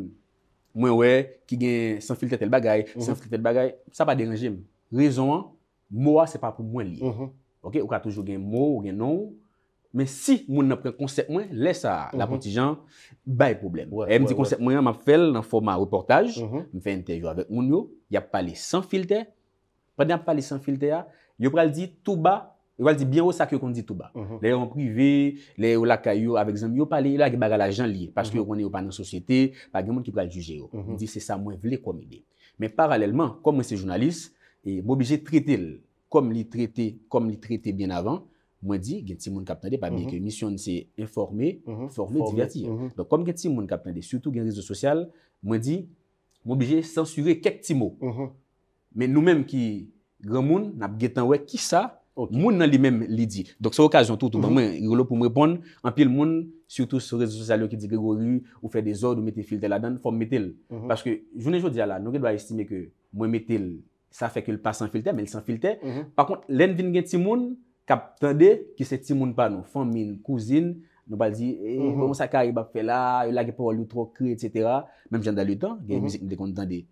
mwen we, ki gen san filte tel bagay, san filte tel bagay, sa pa derenje m. Rezon, moua se pa pou mwen li. Ok, ou ka toujou gen mou, ou gen Men si moun nan pren konsept mwen, lè sa la panti jan, ba e problem. E mwen di konsept mwen, mwen fèl nan forma reportaj, mwen mhm. fèl interview avèk moun yo, y ap pale sans filte, pwè di ap pale sans filte ya, mhm. yo mhm. pral di touba, yo pral di bien ou sak yo kon di touba. Lè yon privé, lè yon lakay yo, avèk zanm, yo pale yon la ge baga la jan li, paske yo kon yo pan nan sosyete, paske yon moun ki pral juje yo. Mwen di se sa mwen vle komide. Men paralèlman, kon mwen se jounalist, mwen bi jè trite lè, kon mwen li trite, kon mwen li trite bien avan, Mwen di, gen ti moun kapten de, pa biye mhm. ki misyon se informe, mhm. forme, diverti. Mhm. Don konm gen ti moun kapten de, soutou gen rizou sosyal, mwen di, mwen bije sensure kek ti mou. Men nou men ki, gen moun, nap gen tanwe ki sa, moun nan li men li di. Donk sa okasyon toutou, mwen gilou pou mwen pon, anpil moun, soutou se rizou sosyal yo ki di gilou ru, ou fey de zord ou mette filte la dan, fom mette l. Paske, jounen jo di ala, nou gen dwa estime ke mwen mette l, sa fey ke l pa san filte, men l san filte. Kap tande, ki se timoun pa nou. Fon min, kouzin, nou bal di, eh, mhm. bon, e, moun sakari bak fe la, e lage pou aloutro kri, et cetera. Mem janda li tan, gen mizik mhm. mdekon tande.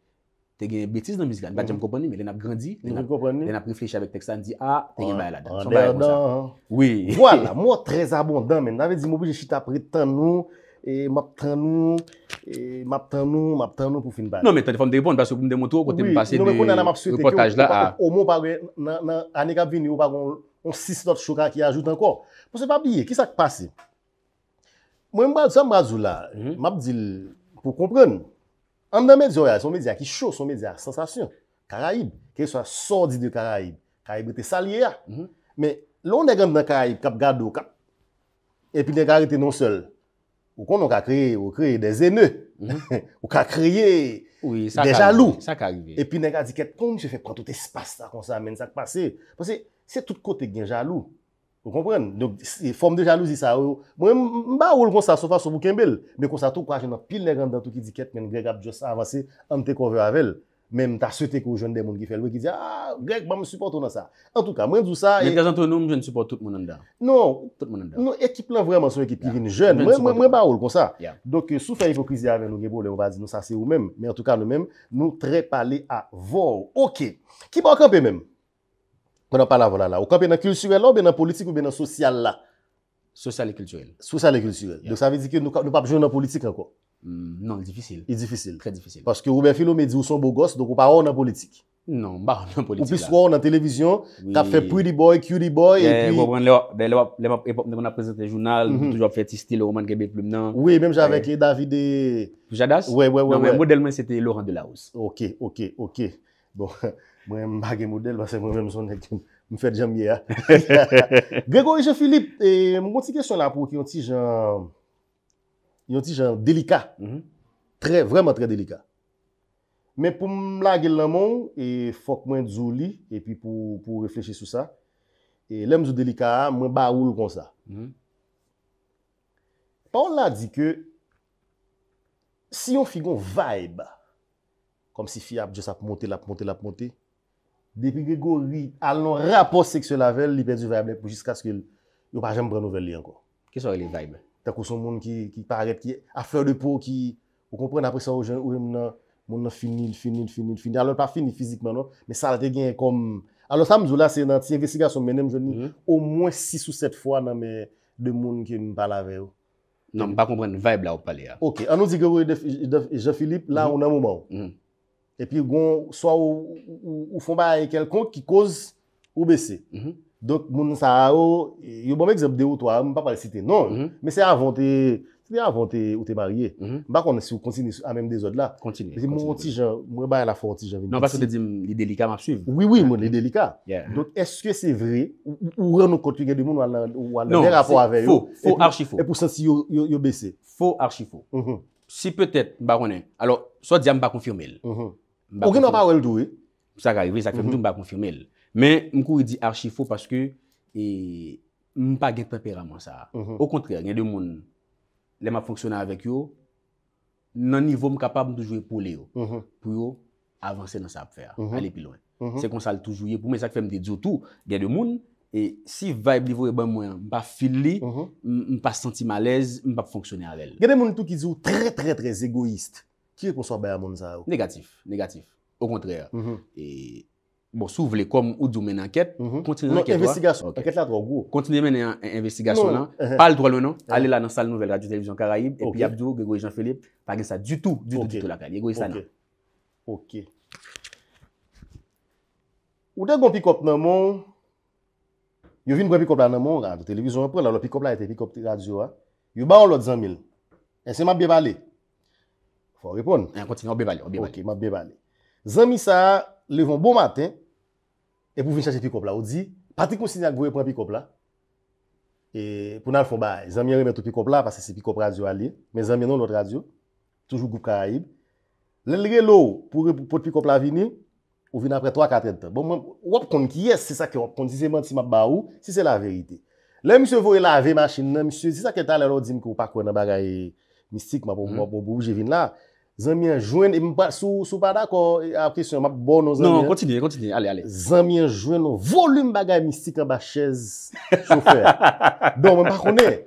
Te gen betis nan mizikan. Batchan mhm. mkopan ni, men lè nap grandi. Lè nap rifleche avèk tekstan, di, a, ah, te gen oh, bayaladan. An derdan. Oui. Voilà, moun trez abondan men. Nave di mou vijen chita pre tan nou, e map tan nou, e map tan nou, map tan nou pou fin ban. Non, men tande fom de ripon, baso pou mdemontou, kote mbase de ripotaj la. On sis not choka ki ajoute anko. Ponsen pa biye, ki sa k'pase? Mwen mba di sa mba zou la, mba di pou kompren, an mda mwen di, oye, son mwen di a ki chos, son mwen di a sensasyon, karaib, ke yon sa sordi de karaib. Karaib rete salye ya. Men, loun ne gen nan karaib kap gado, epi ne kare te non sel. Ou konon ka kreye, ou kreye de zene, ou ka kreye de jalou. Epi ne kare di ket, konj se fe pran tout espas ta konsa men sa k'pase. Ponsen, Se tout kote gen jalou. Ou kompren? Donk, form de jalou zi sa ou. Mwen mba oul kon sa, sofa sou bou ken bel. Men kon sa tou kwa jenwa pil ne grandan tout ki diket men Greg Abdioss avansi an te kove avel. Men ta sote ko jen de moun ki fel we ki di, a, ah, Greg, mwen msupon ton an sa. En tout ka, mwen dousa... Mwen kazan ton nou mwen jen support tout mwen an da. Non, ekip lan vreman sou ekip li vin jen. Mwen mba oul kon sa. Donk, euh, sou fè yifo krizi aven nou gen bo, le ou ba di nou sa se ou men. Men en tout ka nou men, Kwen apal avola la? Ou kap be nan kilsuel la ou be nan politik ou be nan sosyal la? Sosyal et kilsuel. Sosyal et kilsuel. Donk sa ve di ki nou pap joun nan politik anko? Non, di fisyl. Di fisyl? Tre di fisyl. Paske Rouben Filou me di ou son bo gos, donk ou pa wou nan politik? Non, ba wou nan politik la. Ou pis wou wou nan televizyon, kap fe Pretty Boy, Cutie Boy, epi... Epope nou kon ap prezente jounal, toujou ap fe ti stil ou roman kebe ploum nan. Oui, menm javek David et... Poujadas? Oui, oui, oui. Non, mwen model men se te Laurent Mwen mbagye model, mwen mwen mson ek, mwen fèr djam ye a. Gregorije Filip, e, mwen mwoti kesyon la pou ki yon ti jan yon ti jan delika. Mhm. Vreman tre delika. Men pou mla gil nan moun, e fok mwen dzou li, e pi pou refleche sou sa, e lem dzou delika a, mwen ba oul kon sa. Mhm. Paul la di ke, si yon figon vibe, kom si fi ap dje sa p'monte, lap p'monte, lap p'monte, Depi gwe gwo ri al nan rapor seksuel lavel, li pe di vibe le pou jiska skil yo pa jem pre nouvel li anko. Kis wè li vibe? Te kou son moun ki paret ki a fleur de pou ki non, non, mhm. ou kompren apre sa ou jen ou jen moun nan finil, finil, finil, finil. Alon pa finil fizikman anon, me sa la te gen kom. Alon sa mzou la se nan ti investikasyon menen mzou ni o mwen 6 ou 7 fwa nan mwen de moun ki m palave yo. Nan m pa kompren vibe la ou pale ya. Ok, anon ti gwe gwe je Filip la ou nan mou bau? Hmm. E pi yon, so ou ou fomba e kelkon ki koz ou bese. Mhm. Donk moun sa a ou, yo bon mek zabde ou to, moun pa pale site, non. Mhm. Me se avante, se avante ou te barye. Bakon mhm. si ou kontine anem de zot la. Kontine. Moun kontine. Nan, pas yo te di li delika mab suv. Oui, oui, moun li delika. Donk eske se vre ou ou ren nou kontine di moun wane le rapor ave yo. Fou, fou, archi fou. Fou, archi fou. Si peutet, baronè, alo, so di am ba konfirme el. Mm-hmm. Ou genwa pa ou el dowe? Sa gaye, rezak femdou mba konfirme el. Men mkou e di archifo paske e mpa gen peperaman sa. Ou mhm. kontre, gen de moun lema fonksyona avek yo nan nivou m kapab m toujwe pou le yo. Mhm. Pou yo avanse nan sa apfer. Ale pilon. Se kon sal toujwe, pou m rezak femdou djou tou, gen de moun, e si vibe bon, li vou e ben mwen mpa fil li, mpa senti malez, mpa fonksyona avek. Gen de moun tou ki djou tre tre tre egoist. Ki ekonsor bayan moun za ou? Negatif, negatif, o kontreya mhm. e, Bon, sou vle kom ou djou men anket mhm. Kontine men non, anket la dro Kontine men anket la dro Pal dro lounan, eh. ale la nan sal nouvel Radyo Televizyon Karaib, epi Yabdou, Gégoui Jean-Philippe Pagin sa djoutou, djoutou djoutou la kan Gégoui sana Ode kon pikop nan moun Yo vin pou pikop nan moun Radyo Televizyon, pou lalou pikop la E te pikop ti radyo a Yo ba ou lò djan mil E se map be vali Fwa ou repon? E eh, yon kontine, ou bebali, ou bebali. Ok, map bebali. Zanmi sa, levon bon maten, e pou vin chaje pikop la. Ou di, patik monsinyak vwe pwa pikop la. E pou nan fwa baye, zanmi an remetou pikop la, pase se pikop radio a li, men zanmi an nou lout radio, toujou goup ka aib. Le lire lou, pou pot pikop la vinil, ou vin apre 3-4 eten. Bon, wap kond ki yes, se sa ki wap kond, se se mati map ba ou, se se la verite. Le msye vwe la ve machin nan, msye se sa ke tal Zanmian jwen, e sou pa dako, apre syon, map bon nou zanmian. Non, kontinye, kontinye, ale, ale. Zanmian jwen nou, volum bagay mistik an ba chez choufer. Don, mwen pa konen.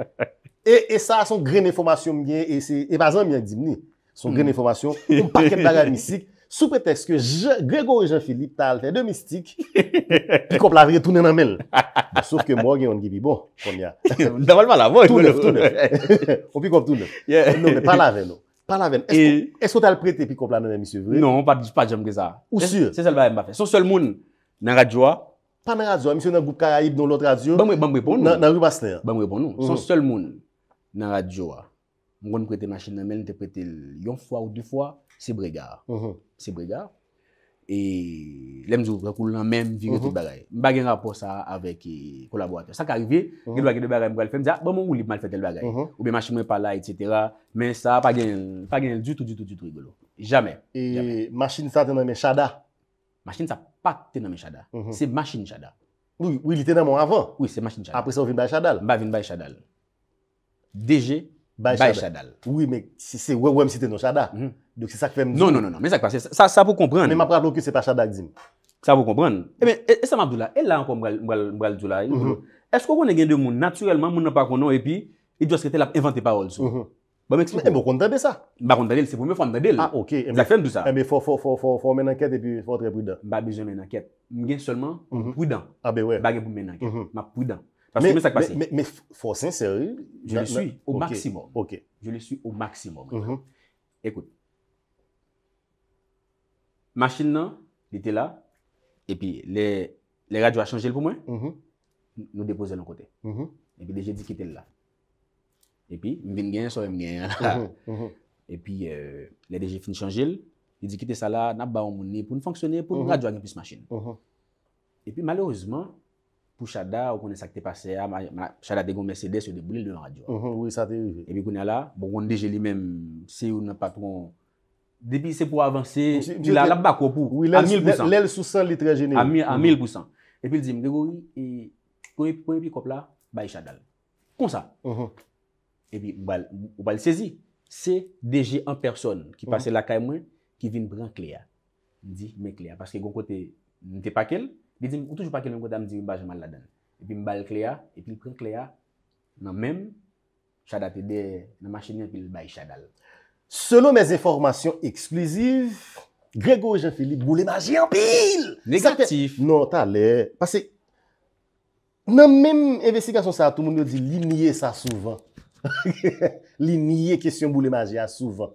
E sa, son gren informasyon mwen gen, e, e pa zanmian dimni. Son gren hmm. informasyon, mwen paket bagay mistik, sou petex ke Gregor Ejean Fili talte de mistik, pikop laveye tounen an men. Bon, Sof ke mwen gen yon givi, bon, konen. Davalman lavo. Tounef, tounef. On pikop tounef. Non, men palavey nou. Par laven, esko tal prete pi kopla nan en misyo vre? Non, pa jom geza. Ou sye? Se sal vare mba fe. Son sol moun nan radyo a? Pan nan radyo a, misyo nan goup kaya yib nan lot radyo. Ban mwen, ban mwen repon nou. Nan rupasler. Ban mwen repon nou. Son mhm. sol moun nan radyo a, mwen kon krete machin nan men, te prete yon fwa ou du fwa, se bregare. Mhm. Se bregare. E lemjou kwa koul nan menm vir yo mhm. tout bagay. M bagen rapor sa avèk e, kolaboratèr. Sa k'arive, gèdwa mhm. gèdè bagay m wèl fèm, dja, ah, ba bon, m wou li mal fè tel bagay. Mhm. Ou be machin mè palay, etsètera. Men sa, pa gen, pa gen dutout dutout dutout rigolo. Jamè. E machin sa tenèmè chada? Machin sa pat tenèmè chada. Se machin chada. Ou, ou li tenèmè avè? Ou, se machin chada. Apre sa ou vin bay chadal? Ba vin bay chadal. Deje, bay chadal. Ou, ou m si tenèmè chada. Non, non, non, non, men sakpase. Sa pou kompren. Sa pou kompren. Eman, e sa mabdou la, e la ankon mbral djou la. E sko kon e gen de moun, naturelman, moun nan pa konon, e pi, e djous kete la inventi parol sou. Mm-hmm. Bon, men sikou. Eman, mou konta be sa. Mou konta del, se pou men konta del. Ah, ok. Sakpem tout sa. Eman, fò, fò, fò, fò, fò men anket, e pi fò tre pwida. Mba bejè men anket. Mgen seman mpwidan. A be, wè. Mba gen pou men anket. Mba pwidan. Machen nan, di te la, e pi le radywa chanjel pou mwen, nou depoze l an kote. E pi deje di kite l la. E pi, mwen gen, so mwen gen. E pi, le deje fin chanjel, di kite sa la, nap ba ou mouni pou nou fanksyone, pou nou radywa gen pis maschen. E pi, malorizman, pou chada, ou konen sa ki te pase, chada dego Mercedes, yo debole l dewa radywa. E pi konen la, bon konen deje li menm, se yo nou patron... Depi se pou avanse, la bak wapou, a 1000%. Lèl sou 100 litre geni. A 1000%. Epi li di, mde gori, pou epi kop la, bayi chadal. Kon sa. Epi wale sezi, se deje an person ki pase la kay mwen, ki vin pran klea. Di, men klea, paske gongote mte pakel, li di, mde toujou pakel mwen kota mdi, baje man ladan. Epi mbal klea, epi pran klea, nan men, chadate de, nan mache nyan pil bayi chadal. Selon mèz informasyon ekspliziv, Gregor Jean-Philippe boule magi anpil! Negatif. Non, ta lè. Pasè, nan mèm investikasyon sa, tout moun nou di li niye sa souvan. Li niye kesyon boule magi an souvan.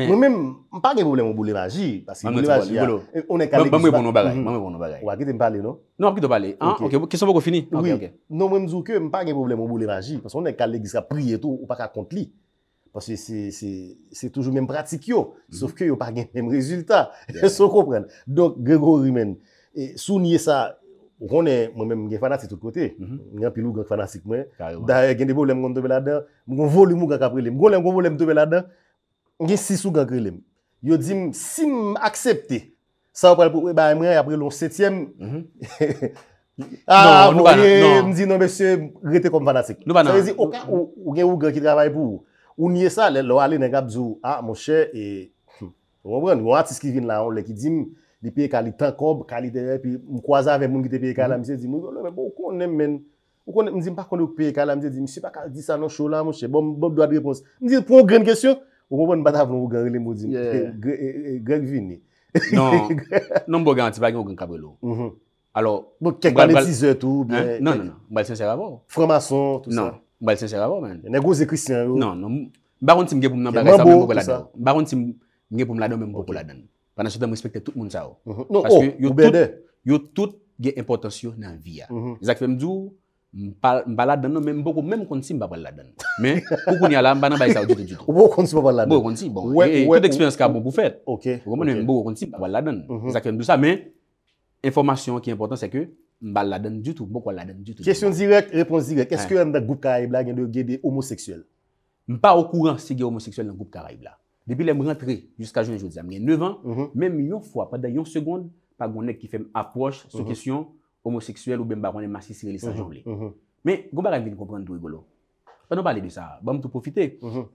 Non mèm, m'pake pouble moun boule magi, pasè boule magi an, mèm mwen bonon bagay. Ou akite m'pale, non? Non, akite m'pale. Ah, ok, ok. Kesyon moun moun kou fini? Ok, ok. Non mèm zouke, m'pake pouble moun boule magi, pasè mèm kalegis ka pri eto, Se toujou men pratik yo mhm. Sof ke yo pa gen men rezultat So kompren Donk gregorimen Sou nye sa Mwen men gen fanatik tout kote Mwen mhm. gen pilou gen fanatik mwen Gende pou lèm kon touvela dè Mwen voli mwen gag apre lèm Mwen gen sisou gag apre lèm Yo di si m aksepte Sa wapal pou mwen eh Mwen apre lon setyem mhm. Mwen di ah, non mese Grete kon fanatik Okan ou gen ou gen ki travay pou ou Unye sa le lo ale nля gabzou, Bond chè, Bat anwans ye ki vin lan anwe, ki dim, li peye kale e, kwa mhm. sa ve moun kite peye kale annh wan Rou bon w 还是 ki vin lan, honlè ki dim,Et ilpem gjanamchèke,gaan e krap e, maintenant Non bro gen yon poche ti dou banks na Grenée en rel stewardship Mbale sè nse rago men. E negouze kristyan yo. Non, non. Mbale sè mge pou mnabagasa mwen mbale ladan. Mbale sè mge pou mladan mwen mbale ladan. Panansye ta mwispekte tout moun sa mhm. non, oh, ou. Non, ou, oube de. Yo tout ge importans yo nan via. Zak fèm djou, mbale ladan non, mbale mkonsi mbale ladan. Men, koukouni ala, mbale mbale ladan. Mbale mkonsi mbale ladan. Mbale mkonsi. Bon, tout eksperyans ka bon pou fèt. Ok. Mbale mbale mkonsi mbale ladan M ba ladan du tout, m pokwa ladan du tout. Kesyon direk, repons direk, eske an da goup Karaibla gen de ge de homoseksuel? M pa okouran se ge homoseksuel nan goup Karaibla. Depi lem rentre, jiska joun en joun, dizan m gen 9 an, menm yon fwa, padan yon segonde, pa gounen ki fem aproche se kesyon homoseksuel ou ben baron en maski sirili san jamble. Men, gounen vini kompran tout yon bolo. Panon pale de sa, ban m tout profite. Mm-hmm.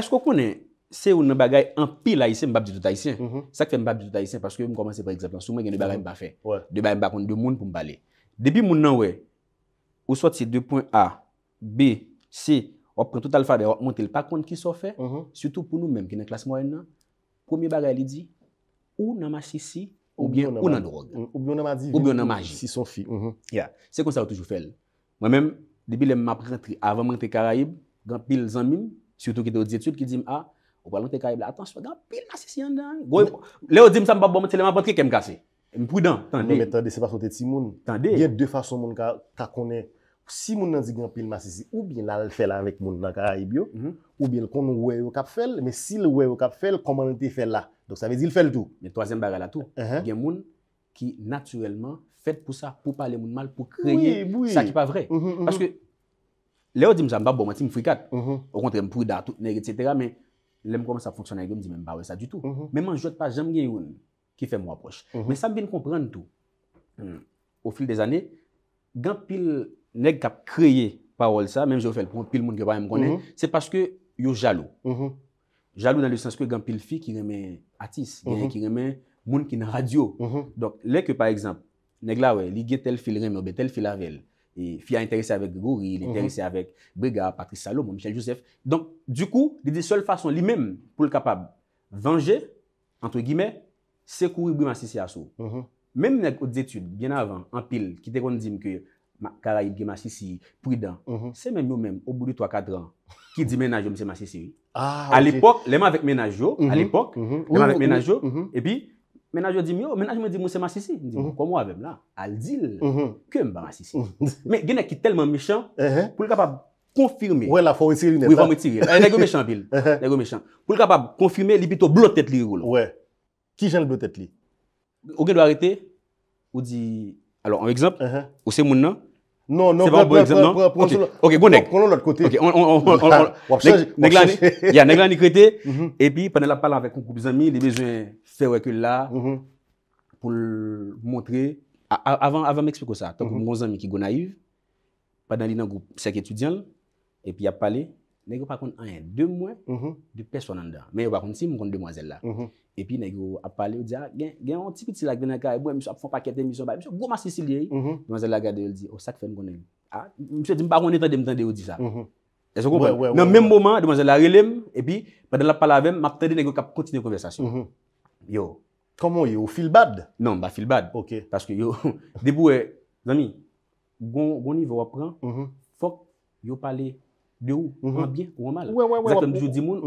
Esko konen... Se ou nan bagay an pil mhm. a isen mbap di tout a isen, sak fe mbap di tout a isen, paske yon m komanse par ekseptan, sou mwen gen nan bagay m bafen, de bagay m bakon, de moun pou m bale. Debi moun nan we, ou sot se 2.A, B, C, mhm. non. ou pren tout alfa de rock, mwen tel pa kont ki so fe, soutou pou nou men, ki nan klas mwen nan, pou mi bagay li di, ou nan ma sisi, ou bien ou nan drog. Mm, ou bien ou nan ma jisi. Se kon sa wou toujou fel. Mwen men, debi lem ma prentri avan mante Karaib, gan pil z Ou pral bon, mwen te kaib la, atans, ou gen pel mase si yon dang. Leo di mzambab mwen te lema potke kem kase. Mwen prudent. Mwen mwen, mwen mwen, mwen mwen. Mwen mwen mwen mwen, mwen mwen. Tande. Gen non, de fason mwen ka konen. Si mwen nan di gen pel mase si, ou bien la lè fè la mwen mwen dan ka aib yo. Mhm. Ou bien kon wè yon kap fèl, mwen si lè wè yon kap fèl, kon man lè te fè la. Don sa vezil fè lè tou. Gen toazen baralatou. Gen mwen ki naturelman fèt pou sa pou pale mwen mal, pou krenye. Saki pa vre. Lem koman sa fonksyon a yon, di men bawe sa du tou. Mhm. Men man jote pa jam gen yon ki fè mwa proche. Mhm. Men sa ben kompren tou. Ou hmm. fil des ane, gen pil nek kap kreye parol sa, men jofel, pil moun geba yon konen, mhm. se paske yon jalou. Jalou nan le sens kwen gen pil fi ki reme atis, gen ki reme moun ki nan radio. Don, lek yo par ekzamp, nek la we, li gen tel fil reme ou bel tel fil avel, E Fi a interese avèk Goury, li interese mhm. avèk Brigard, Patrice Salomo, Michel Joseph. Donk, di kou, li di sol fason, li mèm pou l kapab venje, antwe gime, sekouri bè ma sisi aso. Mèm mèk ou d'étude, bien avan, anpil, ki te kon di mke karayi bè ma sisi, pridan, se mèm yo mèm, ou bèri 3-4 an, ki di menaj yo mse ma sisi. A l'ipok, lèman avèk menaj yo, a l'ipok, lèman avèk menaj yo, epi, Menaj yo di myo, menaj yo di mwese ma sisi. Kwa mwa avem la, al dil, kem ba ma sisi. Men genè ki telman mechan, pou l kapab konfirme. Ouye la, fowen siri neta. Ouye la, fowen siri neta. Nè go mechan bil, nè go mechan. Pou l kapab konfirme li pito blotet li yi wou la. Ouye, ki jan blotet li? Ou gen do arete, ou di, alo an ekzamp, ou se moun nan. Non, nan pou ap pronsou lò. Ok, gwenèk. Ponsou lò lò lò lò lò lò lò. Wap chanjè. Nèk lan, ya, nèk lan ni kretè. E pi, panè la pala avè kou kou bizanmi, li bezwen fè wèkèl la pou lè montrè. Avan mè ekspèk wò sa, kakou mgon zanmi ki gwenayè, panè li nan goup sek etudyan, e pi ap pale, mèk wè fakon anè, dè mwèp, dè pech wè nan da. Mè wè wè fakon si, mwen kon dè mwazèl la. E pi negyo ap pale ou di a, ah, gen an ti piti la genen ka e bou, e msè ap fon pakete msè ba, msè ou gwo mase si liye, diman mhm. zè la gade ou di, o oh, sak fen konen. Ah, msè di mba konen tan dem tan de ou di sa. E se kompren. Nan men mboman, diman zè la relem, e pi, padan la pale avem, mak tède negyo kap kontine konversasyon. Yo. Kamo mhm. yo, you feel bad? Non, ba feel bad. Ok. Paske yo, debou e, zan ni, gouni ve wapren, fok, yo pale de mhm. ou, wap bien, wap mal. Ou wap bien. Zat an di ou di moun,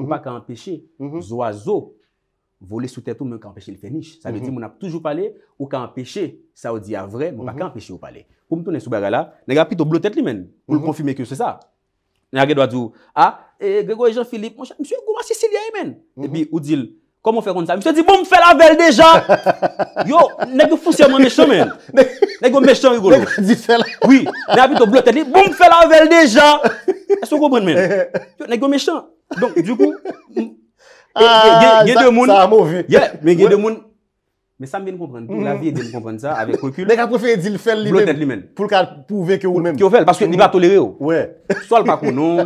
vole sou tèpou mwen kan peche lè fèmiche. Sa ve di mwen ap toujou pale, ou kan peche sa ou di avre, mwen pa kan peche ou pale. Poum tou nè sou bagala, nè gwa pito blot tèt lè men, pou lè konfime kè, se sa. Nè gwa gèdwa djou, ha, e Gregor Ejean Philippe, mwen chan, msè yon gwa ma Sicilye men. E bi, ou dil, koman fe ronde sa, msè di, boum, fè la vel dejan! Yo, nè gwa fousèman mechon men, nè gwa mechon yon golo. Gye dè moun, mè sa mwen konpren, mè la mm. vie dè mwen konpren sa, avè koukul, mè ka pou fè di l'fèl li men, pou l'kal pou vè ki ou mèm. Ki ou fèl, paske li ba tolere ou, sou al pa konon,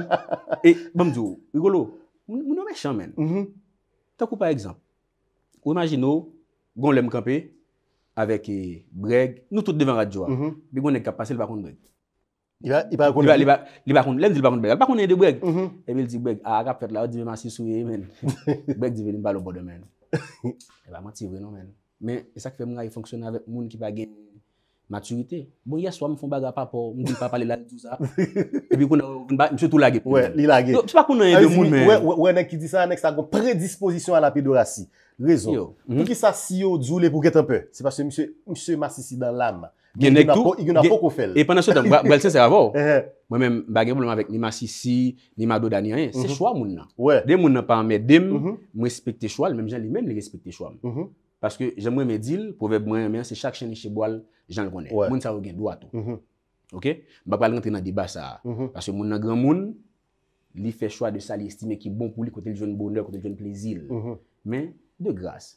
e bèm di ou, igolo, mè mè chan men, takou pa egzamp, kou imagine ou, goun lèm kampè, avèk breg, eh, nou tout devan radyouan, mm-hmm. bon, bè goun e kap pasel pa kon breg. Le m di li bakoun de breg, li bakoun de breg, e mi li di breg, a rapet la, ou di ve masi souye men, breg di veni m balo bode men, e ba mati vre non men, men, e sa ki fe m nga yi fonksyon avet moun ki pa gen maturite, bon yes wame fon baga pa pou moun ki pa pale lage tout sa, e bi kono m se tou lage pou men, li lage, li bakoun de breg men, ou enek ki di sa anek sa kon predisposisyon a la pedorasi Rezon. Mwen mhm. ki sa si yo djou le pou ket anpe. Se pas se msè msè masisi dan lam. Gen ek tou. Gen gen nan pou kou fel. E pwennan sou tan mwen wèl sè sè avò. Mwen men bagen voulman vek ni masisi, ni mado dani anye. Se chwa moun mhm. mhm. nan. De moun nan pa anme. Dem mwen respekte chwa. Mwen jen li men li respekte chwa moun. Paske jen mwen men dil. Proveb mwen anmen se chak chen li chéboal. Jen lè konen. Mwen sa wè gen dwa to. Ok? Mwen pa al rentre nan deba sa. Paske moun nan gran moun. De grase.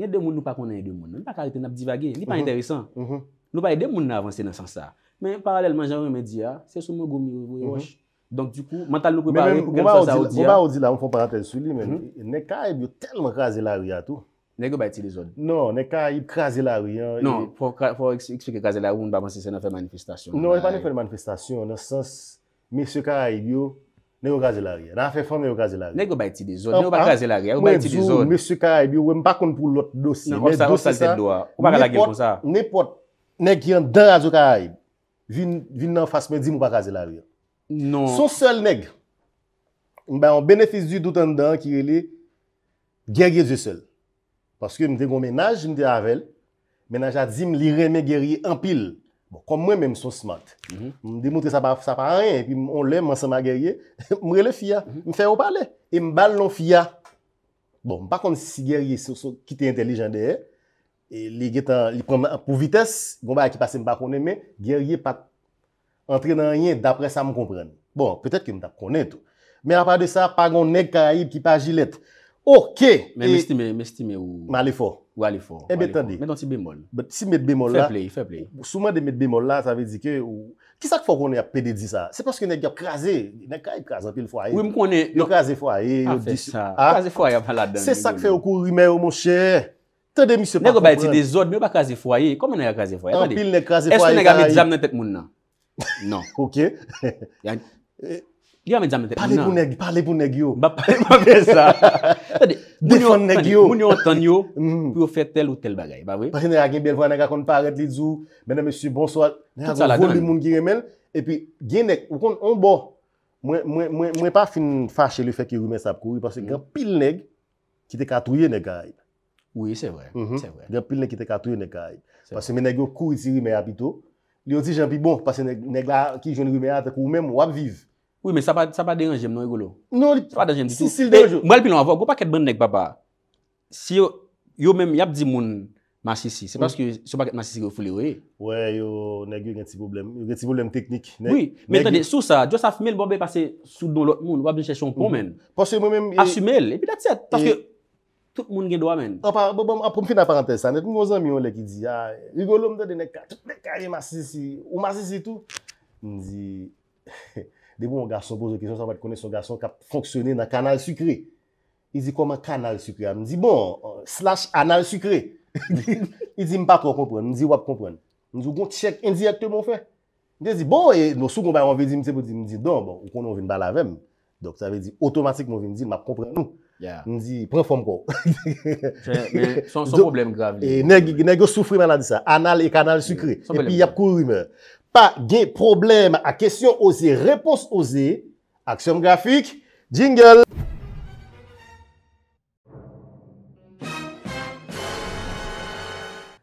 Nye demoun nou pa konen yon demoun. Nye pa kariten ap divage. Nye pa enteresan. Nou pa yon demoun nan avanse nan san sa. Men paralelman jan remedi ya. Se sou mwen gomi mwen yon. Donk di kou, mental nou prepari pou gen sa sa ou di ya. Mwen ba ou di la, mwen fon paratel sou li men. Nye karib yo telman kaze la ou ya tou. Nye go bay tili zon. Non, nye karib kaze la ou ya. Non, pou ekspike kaze la ou. Mwen ba avanse se nan fe manifestasyon. Non, nan fe manifestasyon. Nan sens, mwen se karib yo... Ne ou kaze larye, nan fe fon me ou kaze larye. Nèk ou bay ti de zon, ne ou pa kaze larye, ou bay ah, ti de zon. Mwen zoun, mè sè karay e bi, wè m pa kon pou lot dosi. Mwen non, dosi sa, mè pot, mè pot, nèk yon dan a zon karay, e. vin nan fas mè di m ou pa kaze larye. Non. Sò sèl nèk, mwen bay an benefis di doutan dan ki re li, gè gè zè sèl. Paske mwen te kon menaj, mwen te avèl, menaj a di m li remè gè rie an pil. Bon, kon mwen men m sou smart. M demoutre sa pa rè, epi m on lè, m ansan ma gerye, m rele fia, m fè ou pale, epi m bal lò fia. Bon, bakon si gerye sou kite entelijande, li prou vites, gomwa akipa se m bakon eme, gerye pa entre nan yè, dapre sa m kompren. Bon, petèp ki m tap konen tou. Men apade sa, pagon neg karaib ki pa jilet. Ok! Men mestime ou? Malifo. Ou alifon. Ebe tande. Mwen ton ti bemol. Si mwen ti bemol la. Feblei, feblei. Souman de mwen ti bemol la, sa ve di ke ou... Kisa k fok konen ap pede di sa? Se poske negi ap kaze, negi ka ap kaze anpil fwaye. Ou mkonen... Yo kaze fwaye, yo di sa. Kaze fwaye ap ala den. Se sak fe ou kou rime ou monshe. Tande mi se pa kouplen. Negi ou bay ti de zot, mwen ou pa kaze fwaye. Koman negi ap kaze fwaye? Anpil negi kaze fwaye. Eske negi ame djamne tek moun nan? Nan Mwen yo otan yo mm. pou yo fe tel ou tel bagay. Pase mwen yon gen bel vwa, mwen yon kon paret li dzou, mwen yon monsi bonsoat, mwen yon kon vol li moun ki remen. E pi gen nek, ou kon on bo, mwen pa fin fache mm. mm-hmm. li fe ki rime sap kou, parce gen pil nek ki te katouye nek ay. Oui, se vwe. Gen pil nek ki te katouye nek ay. Parce mwen nek yo kou iti rime apito. Li yo di jan pi bon, parce nek la ki joun rime atekou, mwen mwen wap viz. Ouye men, sa pa derangem nou e golo. Non, si sil derangem. Mwen apilon avon, go pa ket bende ek papa, si yo men yap di moun masisi, se paske yo pa ket masisi yo fule ouye. Ouye, yo negye gen ti boblem teknik. Oui, men tande, sou sa, josa fmel bonbe pase sou don lot moun, wap gen chèchon pou men. Asumel, epi dati set, taske tout moun gen do amen. Apo mwen apon fin aparentese, anet mwen mwen zanm yon le ki di, yon golo mwen dene, tout mwen karye masisi, ou masisi tou, mwen di... Debo mwen garson boz okisyon, sa mwen konen son garson kap fonksyone nan kanal sukri. Izi koman kanal sukri? Mwen zi bon, euh, slash kanal sukri. Izi mpa kon kompren, mwen zi wap kompren. Mwen zi ou kon tchek indirekt mwen fè. Mwen zi bon, nou sou kon bayan mwen vezi mwen zi mwen zi, mwen zi don, bon, mwen konon ven balavem. M'm. Dok sa vezi, otomatik mwen ven zi, mwen ap kompren nou. Mwen zi, pren fòm kò. Son problem grav. E negyo soufri mwen la di sa, kanal et kanal sukri. E pi yap kou rime. A question ose, repos ose Aksyon grafik Jingle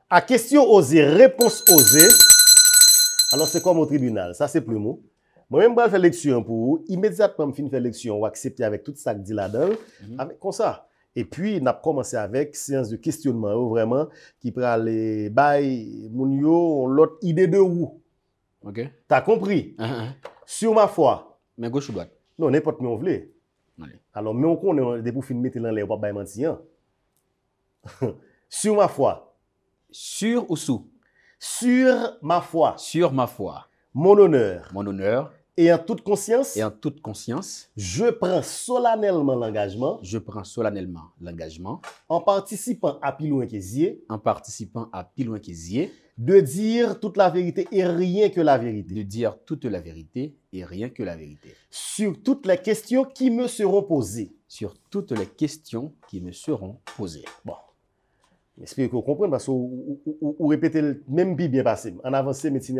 A question ose, repos ose Alon se kom o tribunal Sa se plou mou Mwen mwen mwen fè leksyon pou Imediat pwem fin fè leksyon Ou aksepti avèk tout sak di ladel mhm. A mwen konsa E pwi nap komanse avèk Siyans de kestyonman Ou vreman Ki pralè e Bay Moun yo Lot ide de wou OK. T'as compris? Ah, ah, ah. Sur ma foi. Mais gauche ou droite? Non, n'importe qui on voulait. Alors, mais on connaît des pour mettre dans l'air, pas hein. Sur ma foi. Sur ou sous? Sur ma foi. Sur ma foi. Mon honneur. Mon honneur. Et en toute conscience. Et en toute conscience. Je prends solennellement l'engagement. Je prends solennellement l'engagement. En participant à Pilouin En participant à Pilouin Kézier de dire toute la vérité et rien que la vérité. De dire toute la vérité et rien que la vérité. Sur toutes les questions qui me seront posées. Sur toutes les questions qui me seront posées. Bon. J'espère que vous comprenez parce que vous, répétez le même bien passé. En avancée, médecine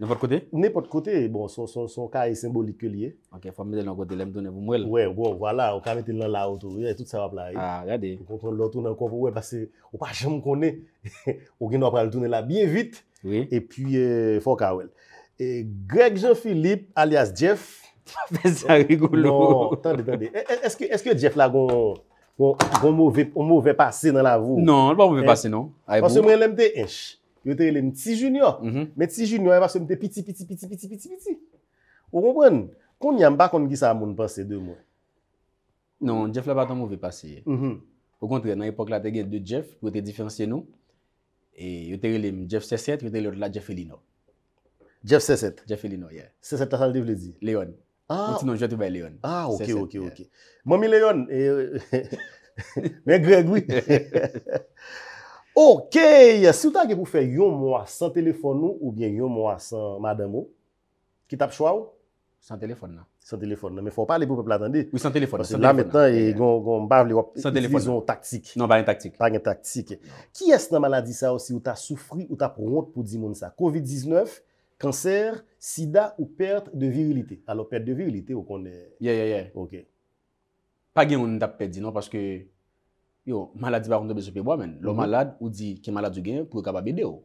Nè pot kote? Nè pot kote, bon, son ka ay symbolik ke liye. Ok, fwa mè de lan kote lèm dounè pou mwèl. Wè, wè, wè, wèla, ou kamète lan lao to. Yè, tout sa wap la. Ah, gade. Kon kon lèm dounè kon pou wè pase. Ou pa jèm konè. Ou gen wè pral dounè la. Bien vit. Wè. E pwi fwa kawèl. Greg Jean-Philippe, alias Jeff. Pò, fès ça rigolo. Tande, tande. Eske Jeff la kon wè passe nan la vou? Nan, nan wè passe nan. Ase mwen lèm de ench. Yo teri lem mhm. ti junior, me ti junior eva se mte piti, piti, piti, piti, piti, piti, piti. Ou kompren, konnyan bakon gisa amoun pase de mwen? Non, Jeff la baton moun ve pase ye. Mhm. Ou kontre, nan epok la te gen de Jeff, wote diferenseye nou. E yo teri lem Jeff C7, yo teri lor la Jeff Elino. Jeff C7? Jeff Elino, ye. C7 la salde vle di? Leon. Ah. Ou ti non, jote bay Leon. Ah, ok, ok, ok. Mami Leon, e, men Gregwi. Ok, si ou ta ge pou fe yon mwa san telefon nou ou bien yon mwa san mademo, ki tap chwa ou? San telefon nan. San telefon nan, me fwa pale pou peple atende. Oui, san telefon nan. Non, la metan, yon bav li wap, yon taktik. Nan bav yon taktik. Nan bav yon taktik. Ki es nan maladi sa ou si ou ta soufri ou ta prouot pou di moun sa? Covid-19, kanser, sida ou perte de virilite? Alo, perte de virilite ou konnen? Ye, ye, ye. Ok. Pa gen yon tap pedi nan, pache ke... yo maladie va rendre besoin de bois même Le malade ou dit qui malade du pour ne oh,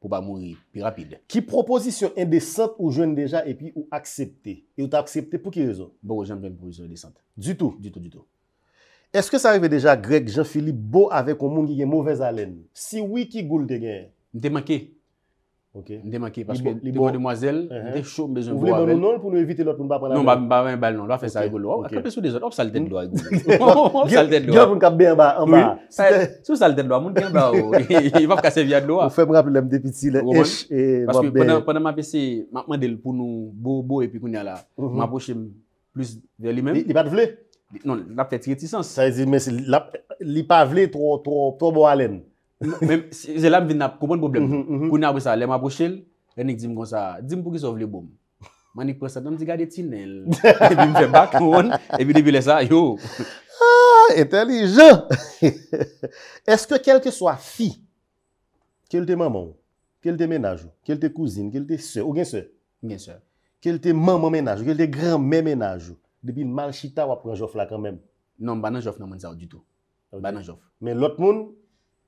pour pas mourir plus rapide qui proposition indécente ou jeune déjà et puis ou accepter et ou t'accepter pour qui raison bon j'aime bien une proposition indécente du tout du tout du tout est-ce que ça arrive déjà Greg Jean-Philippe beau avec un monde qui a mauvaise haleine si oui qui goûte de gain m'était Ok. Nde manke, paske. Bon- bon- uh-huh. Nde man demwazel, nde chou mbezoun bo avè. Mwou vle ban nou non pou nou evite lòt moun bapre la mè? Non, mba mba mwen bal non. Lò a fè sa rigolo. Ok. A kapè mhm. sou non, de zon. Hop salten lò. Hop salten lò. Gyo moun kapbe an ba. An ba. Sò salten lò. Moun kapbe an ba. Yon wap kase vya lò. Mwou fè mrap lè mdè piti lè. Ech. Pwè mwen mwen bè. Pwè mwen mwen bè. Pwè mwen mwen mwen mwen m Men, se la m vin na koubon problem, kou na wè sa, lè m apò chèl, fè nèk dim kon sa, dim pou ki sov lè bom. Mè nèk presep nan ti gade tinèl. E bi m fè bak moun, e bi debile sa, yo. Ha, etelijon! Eske kelke swa fi, kelte mamon, kelte menajou, kelte kouzine, kelte sè, ou gen sè? Gen sè. Kelte mamon menajou, kelte granmen menajou, debi man chita wap pranjof la kèmèm? Non, bananjof nan man zavou dito. Bananjof. Men, lot moun?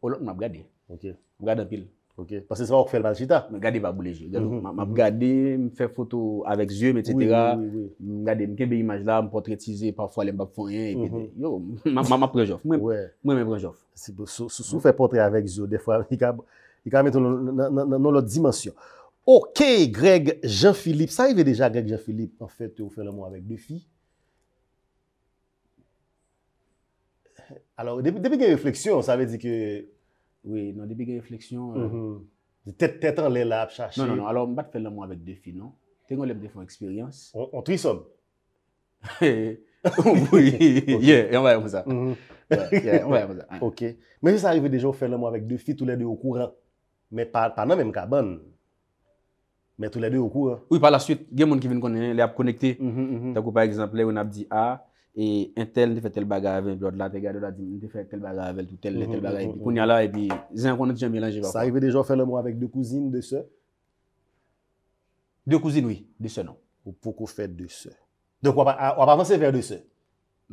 O lòk m ap gade. M ap gade apil. Ok. Pasè se fè wak fè l'anjita? M ap gade va boulè jè. M ap gade, m fè foto avèk zyèm et sètera. M ap gade, m kè bè imaj la, m potretize, pa fwa lèm bap fwa yè. M ap prejof. M wè mè prejof. Sou fè potre avèk zyèm, defwa yi ka meton nan lòt dimensyon. Ok, Greg Jean-Philippe. Sa yive deja Greg Jean-Philippe, an fèt, ou fè lè mò avèk defi? Alors, debege refleksyon, sa ve di ke... Oui, nan, debege refleksyon... De tèt tèt an lè la ap chache. Non, non, non, alors mbat fè lè mwen avèk defi, non? Tèk an lèp defon eksperyans? On trisom. Hé, yeah, yon va mm-hmm. yon mouza. Ok. Mwen jisè arrivé deja fè lè mwen avèk defi, tout lè dè yon kou ran. Mè pa nan mè mkaban. Mè tout lè dè yon kou ran. Oui, pa la suite, gen moun ki vin konnen, lè ap konekte. Tèk ou, pa ekzemplè, wè n ap di a... E entel nte fè tel baga avè, blote la te gade la di, nte fè tel baga avè, toutel lè tel baga epi kounya la epi, zè an kon nte jèm mélanjè pa pa. Sa y pè dejò fè lè mò avèk dè kouzine, dè sè? Dè kouzine, oui. Dè sè, non. Ou pou kou fè dè sè. Donk wap avansè fè dè sè?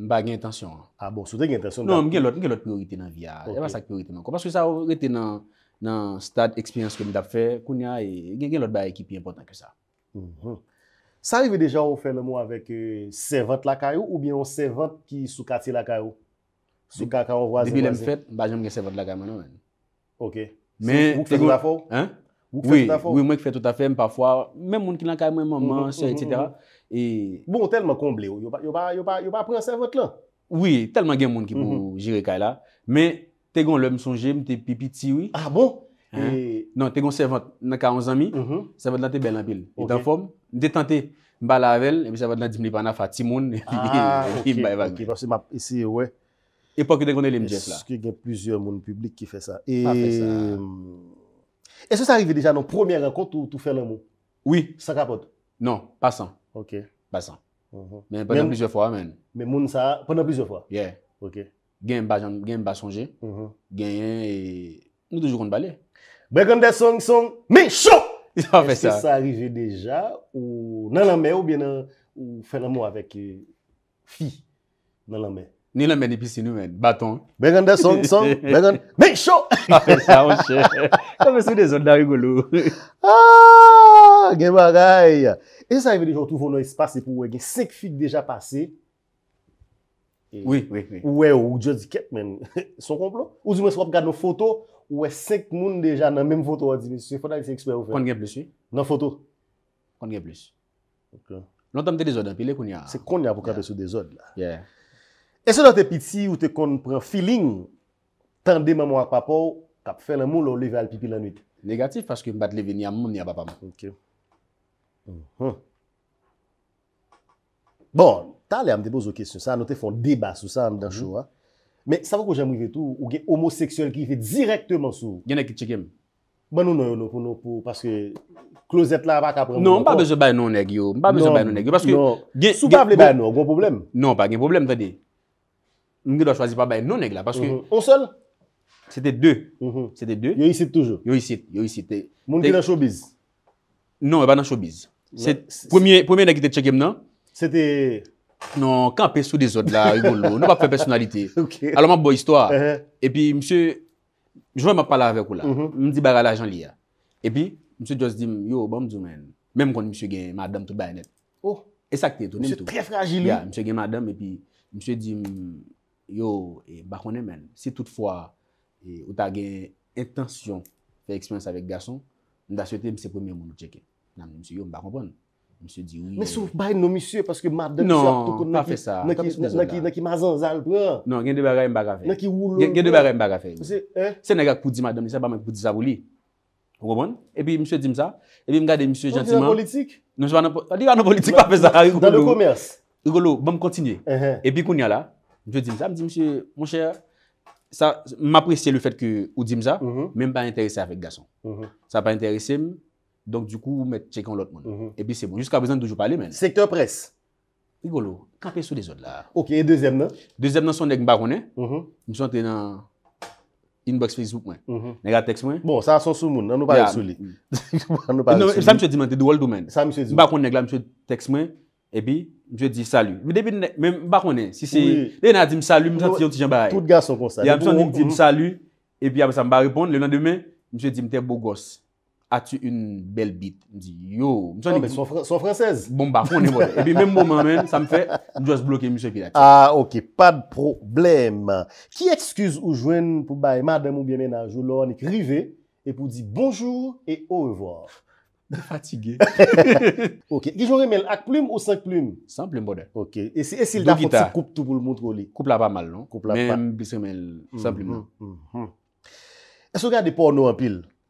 Mba gen tansyon. A ah bon, sou te gen tansyon? Non, mgen lote priorite nan via. Ah. Eman sa priorite nan kon. Paske sa ou rete nan stad, experience ke mi dap fè, kounya, e, gen lote ba ekipi important ke sa. Mh mm-hmm. Sa yve deja ou fè le mou avèk euh, sèvote lakay ou oubyen sèvote ki soukati lakay ou? Soukati lakay ou wazè wazè? Depi lèm fèt, bè jèm gen sèvote lakay mè nou. Ok. Mè... Mwen k fè tout a fèm, pa fwa, mè moun ki lakay mè mòmans, etc. Bon, tel mè komblè ou, yo pa prè sèvote lè? Oui, tel mè gen moun ki pou jirè kay la, mè te gon lèm son jèm, te pipiti wè. Ah bon? Mè mè mè mè mè mè mè mè mè mè mè mè mè mè mè mè m Nan, non, mhm. te kon servant nan ka 11 anmi, servant nan te bel anpil. E dan fòm, detante mba lavel, e mi servant nan 10 milibana fati moun. Ah, ok. Fòm se map isi, wè. Epoke te kon elè mdjef la. Eske gen plizye moun publik ki fè sa. Ape sa. Ese sa arrive deja nan promyen rekont ou tou fè lè mou? Oui. Saka pot? Non, pasan. Ok. Pasan. Men, ponen plizye fwa men. Men moun sa, ponen plizye fwa? Yeah. Ok. Gen mba sonje, mhm. gen yè, nou toujou kon balè. Began de son, son, men, chou! Est-ce que ça arrive déjà ou nananme ou bien fè nanmou avèk fi nananme? Ni lèmeni pisinou men, baton. Began de son, son, men, chou! Afe sa, anche. Afe sa ou de zon, darigolo. Ah, gen wakay! Est-ce que ça arrive déjà ou tout vonna y se passe pou wè gen sek fi de déja passe? Oui, oui, oui. Ou wè ou ou diyo di kèp men, son complot? Ou di mè se wop gade nou foto? Wè sek moun deja nan mèm foto wò di lè. Se fò da lè se eksper wò fè. Konge blè si? Nan foto. Konge blè si. Non tèm te dezod apilè koun ya. Se kon ya pou kapè sou dezod la. Yeah. E se nan te piti ou te konprè feeling tan de mè mò akpapò tap fè nan moun lò leve alpipi lè nwit. Negatif fòs ki mbate leve ni am moun ni apapam. Ok. Mm-hmm. Bon, talè am te bozo kesyon sa. Anote fòn deba sou sa am danjou. Anote fòn deba sou sa am danjou. Mè, savo kou jèmou i fè tou? Ou gè homoseksuel ki fè direktèman sou? Gè nè ki tchèkèm? Ban nou nou nou pou nou pou, paske, klozet la vak apre moun anpou. Non, mpa bezè bay nou nèk yo, mpa bezè bay nou nèk yo, paske. Non, sou pavle bay nou, gè ou problem? Non, pa gen problem tè di. Mè gè dò chwazi pa bay nou nèk la, paske. On sol? Sète dè. Yo yisit toujou? Yo yisit, yo yisit. Moun ki nan choubiz? Non, yo ban nan choubiz. Pwemye, pwemye nan ki tchè Non, kanpe sou de zot la, yugolo, nou pa pe personalite. Alors, mwen bo yistwa. E pi, msye, jwen mwen pala avek ou la. Mwen di baga la jan liya. E pi, msye Jos dim, yo, ba mzou men, men mwen kon msye gen madame tout bayanet. Oh, msye tre fragili. Ya, msye gen madame, e pi, msye dim, yo, bakone men, si toutfwa, ou ta gen etansyon, fe ekspans avik gason, mwen da swete msye premier mwen mwen cheke. Nan msye yo, mba kompon. Mse di ou lè. Mè sou f bay nou misye paske madame sa nan ki mazan zalp. Non, nan, gen deva ray mba gafen. Gen deva ray mba gafen. Se nega kou di madame sa ba mwen kou di zavou li. Roubon. E pi mse di msa. E pi mga de mse jantiman. Nan politik? Nan politik pa fè sa. Nan le bon, uh-huh. koumerse? Nan le koumerse. Bon, kontinye. Mm-hmm. E pi kounya la. Mse di msa. Mse di mse. Mwen chè. Mè apresye le fèt ki ou di msa. Mè mpa interese avèk gason. Mpa mm-hmm. interese m Donk di kou ou met chek an lot moun. Mhm. E pi se bon. Jiska bezan doujou pale men. Sektor pres? I volo. Kapesou de zon la. Ok. E dezem nan? Dezem nan son neg mba konen. Mson te nan inbox Facebook mwen. Nega teks mwen. Bon. Sa son sou moun. An nou pale sou li. Sa mswe di mwen. Te douwal do men. Mba konen neg la mswe teks mwen. E pi mswe di salu. Mba konen. Si se. Le yon a di msalu. Mson ti jan ti jan baye. Tout gars son konsa. Le yon mson di msalu. E pi ap sa mba reponde. Le nan demen mswe di atu yon bel bit. Son fransez? Bon ba, fon yon bode. E bi menm bonman men, sa m fe, m jwa s bloke m chek yon akse. Ah, ok, pa d problem. Ki ekskuz ou jwen pou baye maden mou biemen nan joulon, nik rive, e pou di bonjou e ou revoar. De fatige. Ok, di joun remel ak plume ou sank plume? Sank plume bode. Ok, e se esil da fonsi koup tou pou l moun troli? Koup la pa mal, non? Koup la pa mal. Menm bisemel, sank plume. E so ka de porno apil?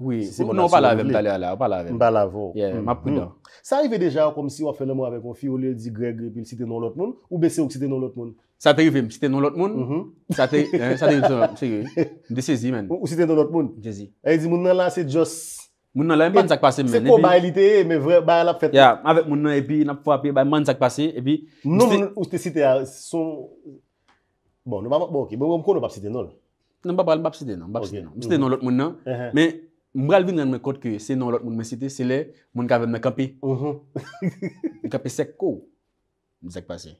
Oui, nou pa lave mta le ala, pa lave. Mpa lave, oh. Yeah, map kou do. Sa yve deja kom si wafen lè mò ave konfi ou lè di gre gre pi msite non lot moun, ou besè ou msite non lot moun? Sa te yve msite non lot moun, sa te yve msite, msege, mde sezi men. Ou msite non lot moun? Dezi. E yvi moun nan lan se jos. Moun nan lan, mban sakpase men. Se ko bay litè, mwen bay lap fet. Ya, avèk moun nan epi, nap fwa api, bay mban sakpase epi. Nou msite site a, son... Bon, nou bon, bon, bon, non, non, va vap, bon ki, mwen kon nou Mbral vi nan mwen kote ki se nan lot moun mwen site, se le moun ka ven mwen kampi. Mwen mhm. ka pe sek kou. Mwen zek pase.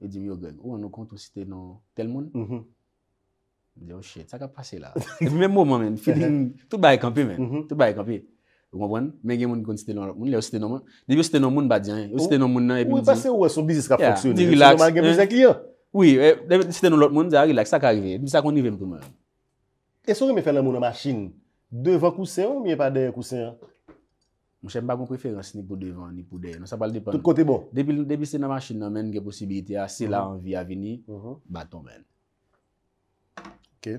E di mi yo gen, ou an nou konton site nan tel moun? Mwen mhm. di yo, oh, shit, sa ka pase la. E mi mwen moun mwen, feeling, tout baye kampi mwen. Mhm. Tout baye kampi. Mwen mwen mwen, men gen moun kon site nan lot moun, le ou site nan moun. Di mi yo site nan moun ba djan, ou site nan moun nan. E ou e pase ou e sou bizis ka foksyon. Di relax. Eh. Oui, eh, site nan lot moun, sa ka rilak, sa ka rilak, sa ka rilak, sa ka rilak. E sou re me fè nan moun an Devan kousen ou miye pa der kousen? Mwen chen pa kon preferans ni pou devan ni pou der. Non sa pal depan. Tout kote bon? Depi se nan masjin nan men gen posibilite ase la anvi avini. Baton men. Ok.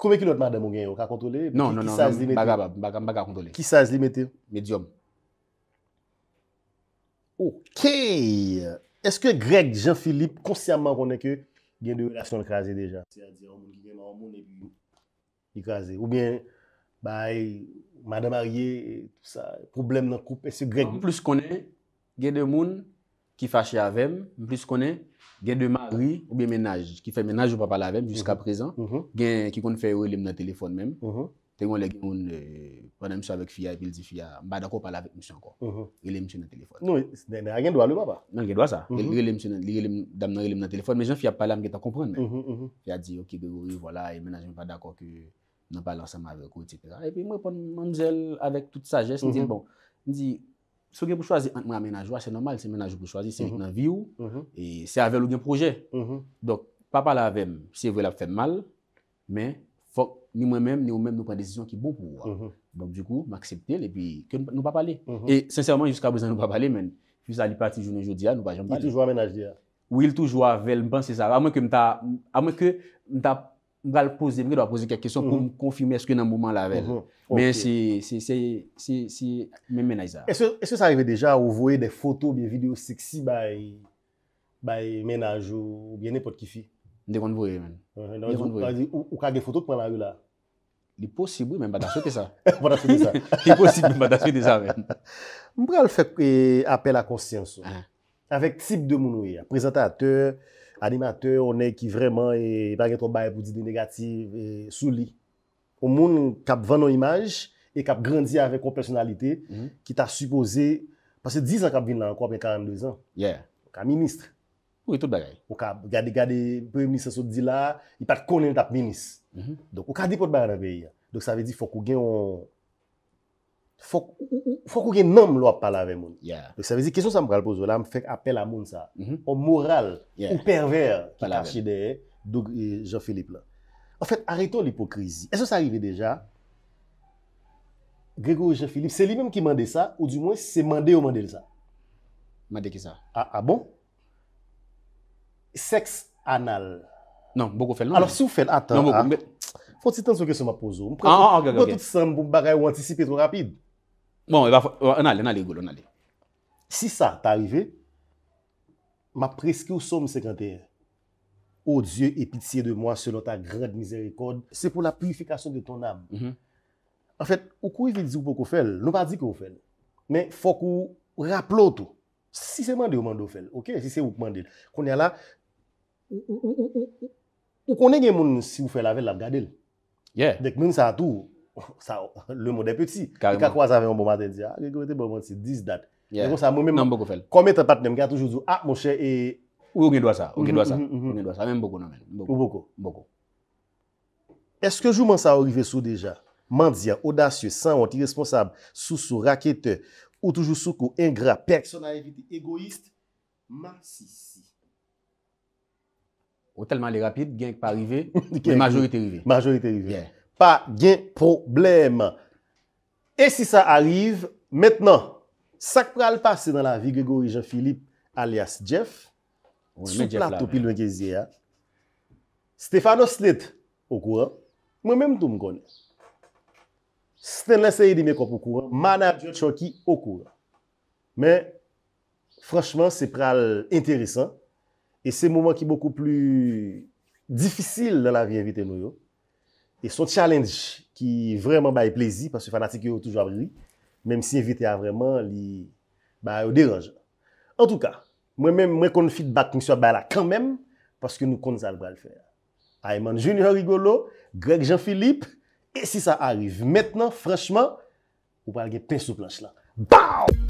Koume ki lot mwen gen yo? Ka kontrole? Non, non, non. Ki saj limete? Mwen baka kontrole. Ki saj limete? Medyom. Ok. Eske Greg Jean-Philippe konsyamman konen ke... gen de relasyon kaze deja. Se adi, an oh, moun ki gen an, an moun e bi yi kaze. Ou bien, bay, madame a rie, problem nan koupe, se greg. Moun plus konen, gen de moun ki fache avem, moun plus konen, gen de madame, ou bien menaj, ki faye menaj ou papal avem, jusqu'a mhm. prezant, mhm. gen ki kon faye ou elem nan telefon menm. Lè yon lè gen yon, pranè msè avèk fia, pi lè di fia, mba d'akò palè avèk msè ankon. Elè msè nan telefon. Nou, gen do a lè wap, pa? Nan gen do a sa. Elè msè nan, dam nan elè msè nan telefon, men jen fia palè am gen ta komprèn men. Fia di, ok, de wou, yon wala, men a jen mpa d'akò ki, nan palè ansèm avèk ou, ti te ka. E pi mwen pon man jel, avèk tout sa jès, ni di, bon, ni di, sou gen pou chwazi, an mwen ammenajwa, se normal, se ammen Ni mwen menm, ni ou menm nou pan desisyon ki bon pou ou. Bon, du kou, m'akseptel, e pi, ke nou pa pale. E, sensèrman, jiska bezan nou pa pale, men, pi sa li pati jounen joudi an, nou pa jounen joudi an. Ou il toujou avèl, m'pensè sa. A mwen ke mta, a mwen ke, mta, mga l'pose, mga l'pose kè kè kèsyon pou m'konfirmè eske nan mouman l'avèl. Men, si, si, si, si, si, men menajè. E se sa revè deja ou vwe de foto, biye video seksi bay, bay menajè, ou biye ne pot kifi? Dekonvouye non, men. Ou ka ge fotouk prema yo la? Li posibou men, ba daswe de sa. Ba daswe de sa. Li posibou men, ba daswe de sa men. Mwen al fè apel a konsyansou. Avèk tip de moun wè ya. Prezentatèr, animatèr, mwen anè ki vreman e bagè ton baye pou di de negatif sou li. O moun kap vè nan imaj e kap grandye avè kompesyonalite ki mhm. ta supose. Pasè 10 an kap vin la an, kwa ben 42 an. Ka ministre. Ou e tout bagay. Ou ka gade gade premis sa sot di la, i pat konen tap menis. Mhm. Ou ka depot bagay nan vey ya. Donc sa vey di fok ou gen... Fok ou gen nanm lo ap pale ave moun. Donc sa vey di, kesyon sa m pral pozo, la m fek apel a moun sa, mhm. o moral ou perver ki kache deye, do e, Jean-Philippe la. Ou fet, arreton l'hypokrizi. Eso sa arrive deja, Grégory Jean-Philippe, se li menm ki mande sa, ou di mwen se mande ou mande le sa? Mande ki sa. A ah, ah bon? A bon? Seks anal. Non, bo kou fèl non. Alors, si wou fèl, atan. Non, bo kou fèl. Fò ti tan souke sou ma pozou. An, an, an. Gò touti san, bou bagay wou antisipe tro rapide. Bon, an ale, an ale. Si sa, ta rive, ma preske ou som 51. O dieu epitiye de mwa selon ta grede mizerikod, se pou la purifikasyon de ton ab. Mm-hmm. En fèt, wou kou fèl di wou bo kou fèl, nou pa di kou fèl, men fò kou rap lò tou. Si se mande, wou mande wou fèl. Ok, si se wou kou Ou konen gen moun si ou fe lavel la gadel Dek moun sa tou Sa le bon ah, bon moun de peti ah, E kakwa zave moun bon maten Diz dat Komete patnen moun Ou gen dwa sa Moun gen dwa sa Moun moun moun moun Eske jou moun sa ou mm-hmm, mm-hmm, mm-hmm. rive sou deja Mandia, odasye, sanwant, iresponsab Sousou, rakete Ou toujou soukou, ingra, pek Sona eviti egoist Mamsi si Ou tellement les rapides, gain pas arrivé, mais majorité arrivé. Majorité arrivé. Pas gain problème. Et si ça arrive, maintenant, ça peut le passer dans la vie Grégory Jean-Philippe alias Jeff, oui, sous plateau pile là. Stéphano Slit, au courant. Moi-même, tout me connais. Stéphane me Mekop au courant. Manager Chucky au courant. Mais, franchement, c'est pral intéressant. E se mouman ki moukou plu Difisil la vi invite nou yo E son challenge Ki vreman baye plezi Pase fanatik yo toujwa bri Mem si invite a vreman Baye yo deranj En touka, mwen kon feedback Mwen kon sa bala kanmem Paske nou kon sa l bral fer Ayman Junior Rigolo, Greg Jean-Philippe E si sa arrive metnan Franchman, ou bral gen pensou planche la BAM!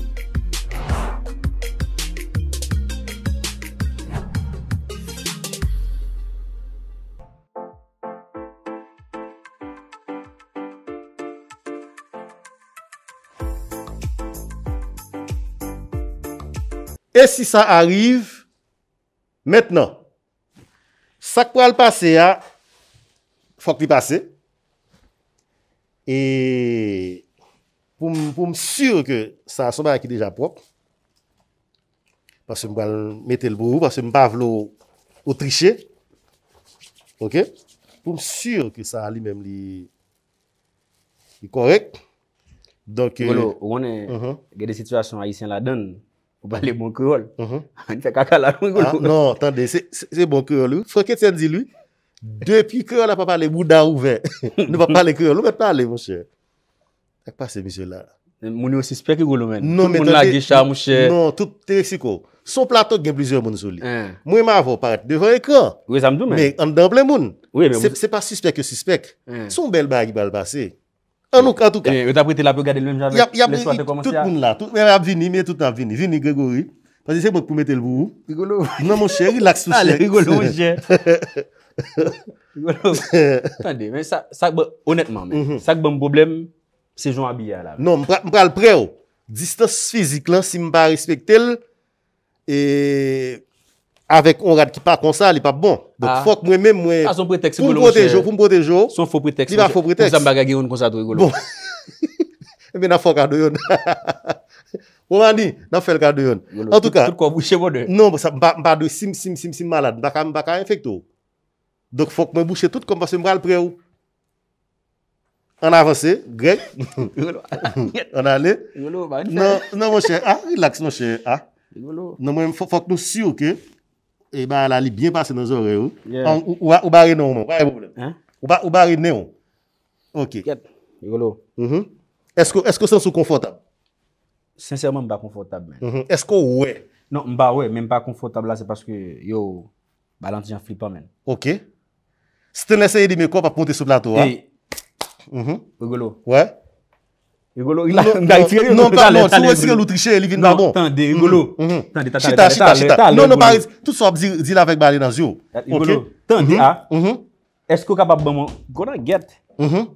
E si sa arrive, metnan, sakwa l'pase ya, fok li pase, e pou m'sur ke sa soma ki deja prop, pasen mwa l'mete l'brou, pasen m'bav l'o o triché, pou m'sur ke sa li men li yi korek. Ou gwenè, gè de situasyon ayisyen la den, Ou ba le bon kreol? Mhm. Anche kakala loun goun ah, loun. Non, tande, se bon kreol loun. Frenk et sèndi loun. Depi kreol ap ap pale mouda ouve. Nou pa pale kreol, nou met pale monsher. Ek pa se misè la. Moun yo suspek yon goun loun men. Moun la gecha monsher. Non, tout te reksiko. Son plateau gen plusieurs moun souli. Eh. Mwen mavo paret, devan ekra. Mwen zamblè moun. Se pa suspek yo suspek. Eh. Son bel bagi bal basè. Anouk, an touka. E, ou ta priti la, pou gade loun janve? Yap, yap, yap, tout moun la. Yap, yap, vini, mè, non, tout ap vini. Vini, gregori. Pasi, sek mwen pou mette l'bou. Rigolo. Mwen mwen chè, relax tou chè. Ale, rigolo, mwen chè. Rigolo. Tande, mwen bon, sakbe, honetman mè, mhm. sakbe mwen problem, sejoun ap biya la. Non, mwen pral preo. Distance fizik la, si mwen pa respecte l, e... Avèk on rade ki pa konsal, li pa bon. Ah. Fok mwen mwen mwen... Ah, a son pretext. Fon protej yo, fon protej yo. Son fo pretext. Li va fo pretext. Mwen a fok kado yon. Ou an ni, nan fel kado yon. En tout ka... Mwen bade sim sim sim malad. Bakam baka enfekto. Fok mwen bade tout kompasyon mwen alpre ou. An avansè, grek. An ale. Non mwen che, ha, relax mwen che, ha. Fok mwen siw ke... Eman, la li byen passe nan zore ou. Ou ba re neon? Ou ba re neon? Ok. Ego lo. Mm-hmm. Esko sensou konfortab? Sensèrman mba konfortab men. Mm-hmm. Esko ou we? Non, mba we. Men mba konfortab la se paske yo balanti jan flipan men. Ok. Se ten leseye di me ko pa ponte soupla to a? Ego mm-hmm. lo. We? Y golo, y la, mda y fire yon loutri che, y li vin nan bon. Nan, tan de, y golo. Mh, mh. Tan de, ta, ta, ta, ta. Chita, chita, chita. Nan, nan, bari, tout sop zila vek bari nan zyo. Ok. Y golo, tan de, ha. Mh, mh. Esko kabab ban mwen, gona get. Mh, mm-hmm. mh.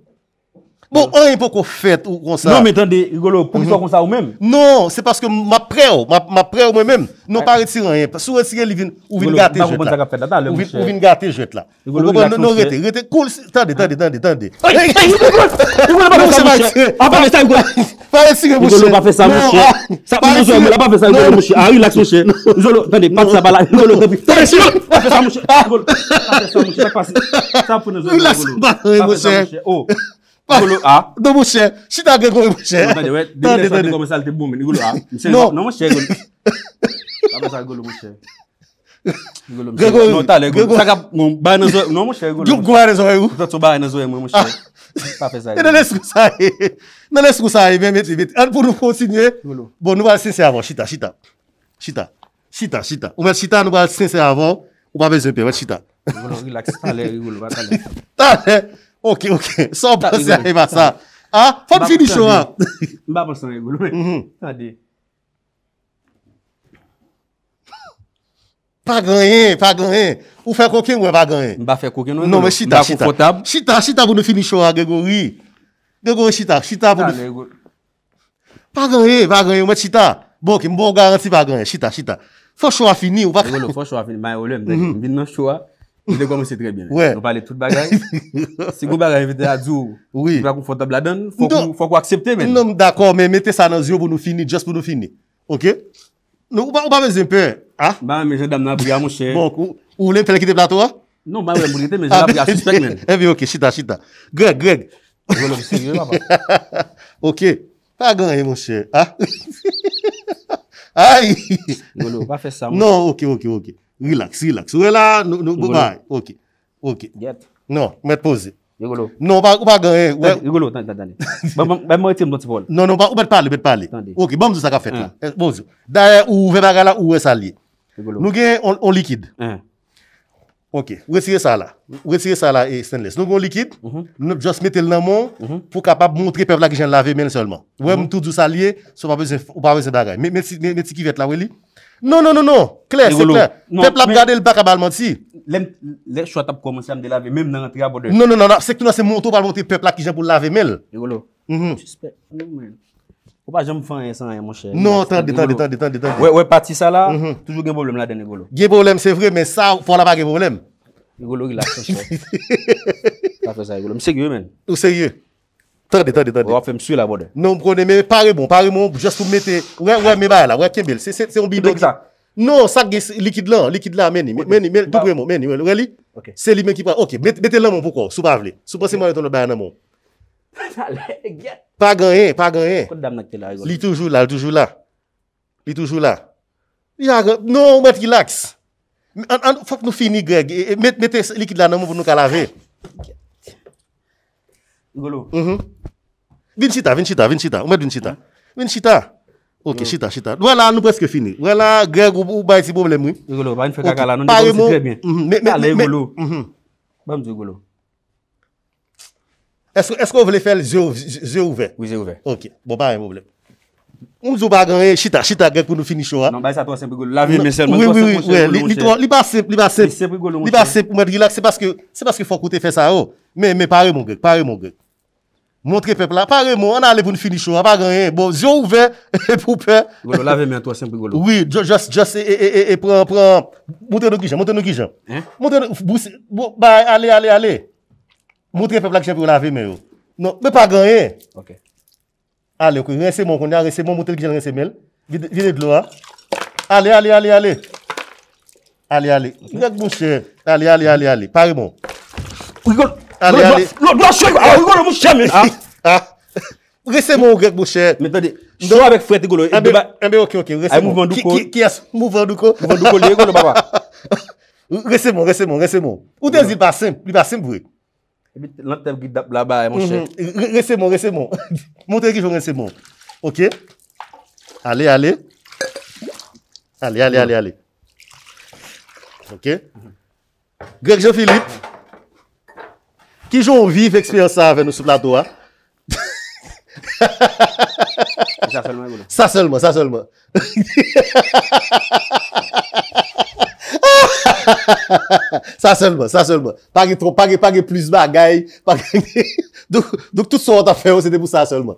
Bon, an yon pou kou fèt ou kon sa... Non, men tande, Igolo, pou ki so kon sa ou mèm? Non, se paske ma preou, ma preou mèm, non pa retire an yon. Sou retsire li vin, ou vin gâte jet la. Igolo, nan ou bon zaga fèt la, nan le mouche. Ou vin gâte jet la. Igolo, nou rete, rete, koul si... Tande, tande, tande, tande. Hey, hey, Igolo! Igolo, ba fè sa mouche! A pa fè sa mouche! Fa retsire mouche! Igolo, ba fè sa mouche! Sa pa retsire mouche! Igolo, ba fè sa mouche! A yon la k Ah, goulou a? Don mouchè. Non, non. non, ah. bon, chita goulou mouchè. Tande, tande. Dèmè sè di komensal te boumè. Goulou a? Mè sè yon mouchè goulou. A mè sè yon mouchè. Goulou mouchè. Goulou mouchè. Non, tale. Chaka moum. Baye nè zoe. Non mouchè yon mouchè. Goulou mouchè. Chaka moum. Chaka moum. Baye nè zoe moum mouchè. Pape zaye. E nan lè sè kousaye. Nan lè sè kousaye. Mè mè tè. An pou nou kontinye Ok, ok, sa ou bose a ima sa. Ha? Fon finishowa. Mba bose an e goulou e. Sade. Pa gwenye, pa gwenye. Ou fe koken ou e pa gwenye? Mba fe koken ou e gwenye. Non me chita, chita. Mba kou fotab. Chita, chita gounen finishowa, gwenye gouni. Gwenye gounen chita, chita gounen. Chita gounen gouni. Pa gwenye, pa gwenye, ou me chita. Boke, mbo garanti pa gwenye, chita, chita. Fon chowa fini ou pa gwenye. Gwenye fon chowa fini, maye ou lè mbe. Mbin nan chowa Ou de gwa mwen se trebyen. Non. Non, non, ou pale tout bagay. Se gwa bagay evite a djou. Ou yi. Fwa kou fota bladan. Fwa kou aksepte men. Non d'akon. Men mette sa nan zyo pou nou fini. Just pou nou fini. Ok. Nou ou pa vez en pe. Ha? Ba men jen dam nan apri a mwen che. Bon. Ou oulem fele kite blato ha? Non. Ba oulem apri a suspek men. Evi ok. Chita chita. Greg. Greg. Ok. Ha? Ha? Ha? Ha? Ha? Ha? Ha? Ha? Ha? Ha? Ha? Rilaks, rilaks, rilaks, nou mwen baye. Ok, ok. Yat. Nou, mwen pose. Yagolo. Nou, mwen bagay. Yagolo, tanj tanj. Mwen mwen eti mwen sepol. Non, non, mwen mwen pale, mwen pale. Tanj tanj. Ok, bonjou sa ka fete la. Bonjou. Daya, ou mwen bagay la, ou mwen salye. Yagolo. Nou gen, on likid. Yen. Ok, ou retire sa la. Ou retire sa la, e stendless. Nou gen likid, nou jos metel nan moun, pou kapap mwontre pev la ki jen lave men selman. Ou mwen mwen tou Non, non, non, non, klèr, klèr. Pepl ap gade l baka balman si. Lèk chwa tap konman si am de lave, mèm nan entri ap ode. Non, non, non, sekt nou an se montou balman ti pepl ak ki jan pou lave mèl. Egolo, mwen jispe. Ou pa jan mwen fèm yè san yè mwen chè. Non, detan, detan, detan. Ou e pati sa la, toujou gen problem la den egolo. Gen problem se vre, men sa ou for la pa gen problem? Egolo yè la, chèchè. La fè sa egolo, mwen sèk yè mè. Ou sèk yè? Tarde, tarde, tarde. Ou afe msou la wode. Non, mpone, me pare bon, pare bon, jastou mwete. Ouè, ouè, me bay la, ouè, kembel, se on bidon. Pide sa. Non, sakge likid la, likid la meni, meni, meni, mweni, mweni, mweni, mweni. Ouè li, se li men ki pran. Ok, mette laman poukò, soubav li. Soubav si man lè ton lè bayan nan moun. Pagan ye, pagan ye. Kou dam nan ke la. Li toujou la, li toujou la. Li toujou la. Non, mweni, relax. Fok nou fini greg. E, e, mette likid la Yolou. Mhm. Vin chita, vin chita, vin chita. O mèd vin chita. Vin chita. Ok, chita, chita. Nou wè la, nou preske fini. Nou wè la, Greg, ou bay ti problem wè? Yolou, bay ti fè kakala. Nou mèd yolou. Bay mèd yolou. Esk wè ou wè lè fè zè ouve? Oui, zè ouve. Ok, bon, bay mèd moublem. Ou mèd yolou bagan, chita, chita, Greg, pou nou fini chowa. Nan, bay sa to, sempi yolou. La vin mèsen, mèd yolou. Oui, oui, oui. Li ba sempi, li ba oh. semp Montre pepla, paremo, an ale pou n finisho, an pa ganyen. Bon, zyon ouve, epoupe. Golo, lave men to, sempri golo. Oui, just, just, e, e, e, e, pren, pren. Montre nou kijan, montre nou kijan. Hè? Montre nou, bou se, bo, ba, ale, ale, ale. Montre pepla kijan pou lave men yo. Oh. Non, me pa ganyen. Ok. Ale, ok, rensemon, konye rensemon, montre nou kijan rensemel. Vide dlo, ha. Ale, ale, ale, ale. Ale, ale, ale, ale, ale, ale, ale, ale, ale, ale, ale, ale, ale, ale, ale, ale, ale, ale, ale Allè, allè Lò chò affiliated! A yò yò pou chèm çè! Ha? Gèmsemon ou gèm fè lou chè 250 Zhir Metady Chò aba vek fret yò lakh Yè yò as ambè ok stakeholder Yè yè ok stakeholder Ay mouvn İs ap rol ki ay mouvn Nor col Pou socks aur lif poor A left hold Gèmsemon, gèmseman, gèmseman Ote sil b r sinp, sil b r sinp b wè Quwè nanc wis pa mè msè Otmè guest ki zon ðèmsemen Ok Allè, allè Allè, allè, allè Ki joun vive eksperyansan avè nou sou la do a? Sa selman. Sa selman. Sa selman. Sa selman. Pange plis bagay. Douk tout sou an ta feyo se debou sa selman.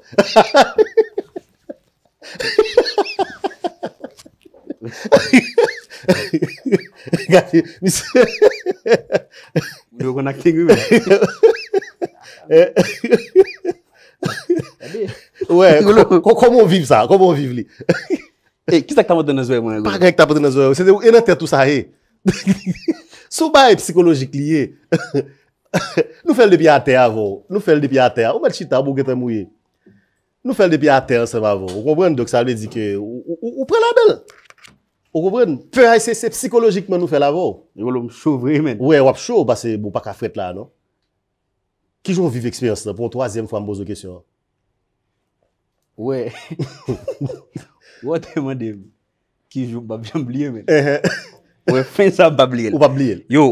Gati, misi Mwè, komon viv sa, komon viv li E, kisa ki ta mwen dene zwe mwen? Pa kwa ki ta mwen dene zwe mwen? Se de ou ene tet ou sa he Sou baye psikolojik li e Nou fel depi a te avon Nou fel depi a te avon Nou fel depi a te avon Ou komwen do ki sa le di ke Ou pre la bel Ou pre la bel Ou roubren, pe a ese se psikolojikman nou fe lavou. Yo lom chow vre men. Ou e wap chow, ba se mou bon, pak a fret la, non? Ki joun viv eksperyans la, pou an toazyem fwa mbo zo kesyon. Ou e, ou a teman dem, ki joun bab jamb liye men. Ou e fensan bab liye. Ou bab liye. Yo,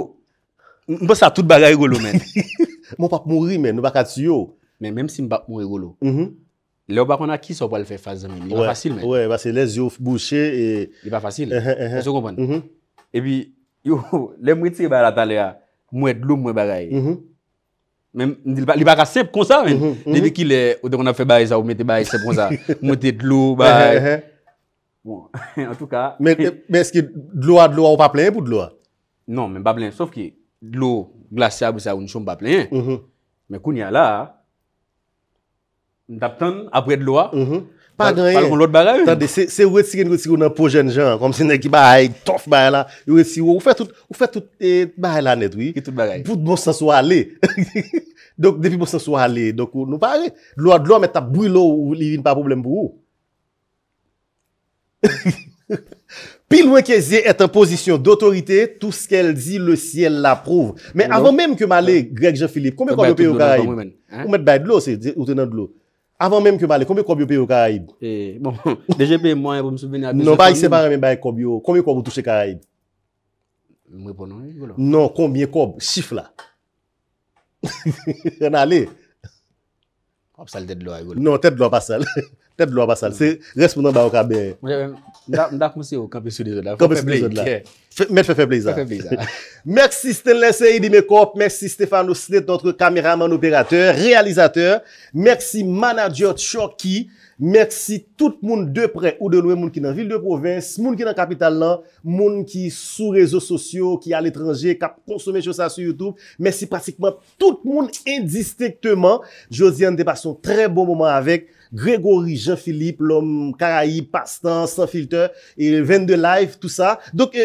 mbosa tout baga e golo men. Mou pak mouri men, nou baka tsiyo. Men, menm si mbak mouri golo. Mh-mh. Le ou pa kon a kis ou pa le fe faze men. Yon pa fasil uh-huh, uh-huh. mm-hmm. mm-hmm. men. Mm-hmm, ou e, basi les yo boucher e... Yon pa fasil. E se konpon. E pi, yo, le mwite bar atale a, mwet loun mwet bagaye. Men, li baga sep konsa men. Ne di ki le, ou de kon a fe bagaye, sa ou mwete bagaye sep konsa. Mwete loun, bagaye. Bon, en tou ka. Men, men, men, eske dlo a dlo a ou pa plen pou dlo a? Non, men, pa plen. Sof ki, dlo glasyab ou sa ou nishon pa plen. Men, kon ya la a. N tap ten apre dlo a Pal kon lot baray Se ou et si gen kwen si kwen nan pou jen jan Kom se nen ki baray Ou fet tout baray la net Bout monsan sou ale Depi monsan sou ale Dlo a dlo a met ta bouy lo Ou li vin pa problem bou Pi lwen ke ze etan Pozisyon d'autorite Tout skèl zi le sièl la prouve Men non. avon menm ke male non. Greg Jean-Philippe Koumen kwa mwen pe yo karay Koumen bay dlo se ou tenan dlo Avan menm ke bale, kome kob yo peyo karaib? E, moun moun, deje pey moun e pou msou veni api. Non, bayi separe menm bayi kob yo. Kome kob yo touche karaib? Mwen ponon e golo. Non, konmye kob, sif la. E nale. Kopsal det lo a golo. Non, tet lo pasal. Tep lwa basal, se respondan ba o ka be... Ndak monsi yo, kapesu de jod la. Kapesu de jod la. Met fe fe pleza. Fe fe pleza. Mersi Sten Lese, Edi Mekop. Mersi Stefano Sned, notre kameraman, operateur, realizateur. Mersi manager Choky. Mersi tout moun depre ou denwe moun ki nan vil de provins. Moun ki nan kapital nan. Moun ki sou rezo sosyo, ki al etranje, kap konsome chosa sou Youtube. Mersi pratikman tout moun indistektman. Josian, depa son tre bon mouman avek. Gregory, Jean-Philippe, l'homme Karayi, Pastan, Sanfilter 22 Live, tout ça Donc,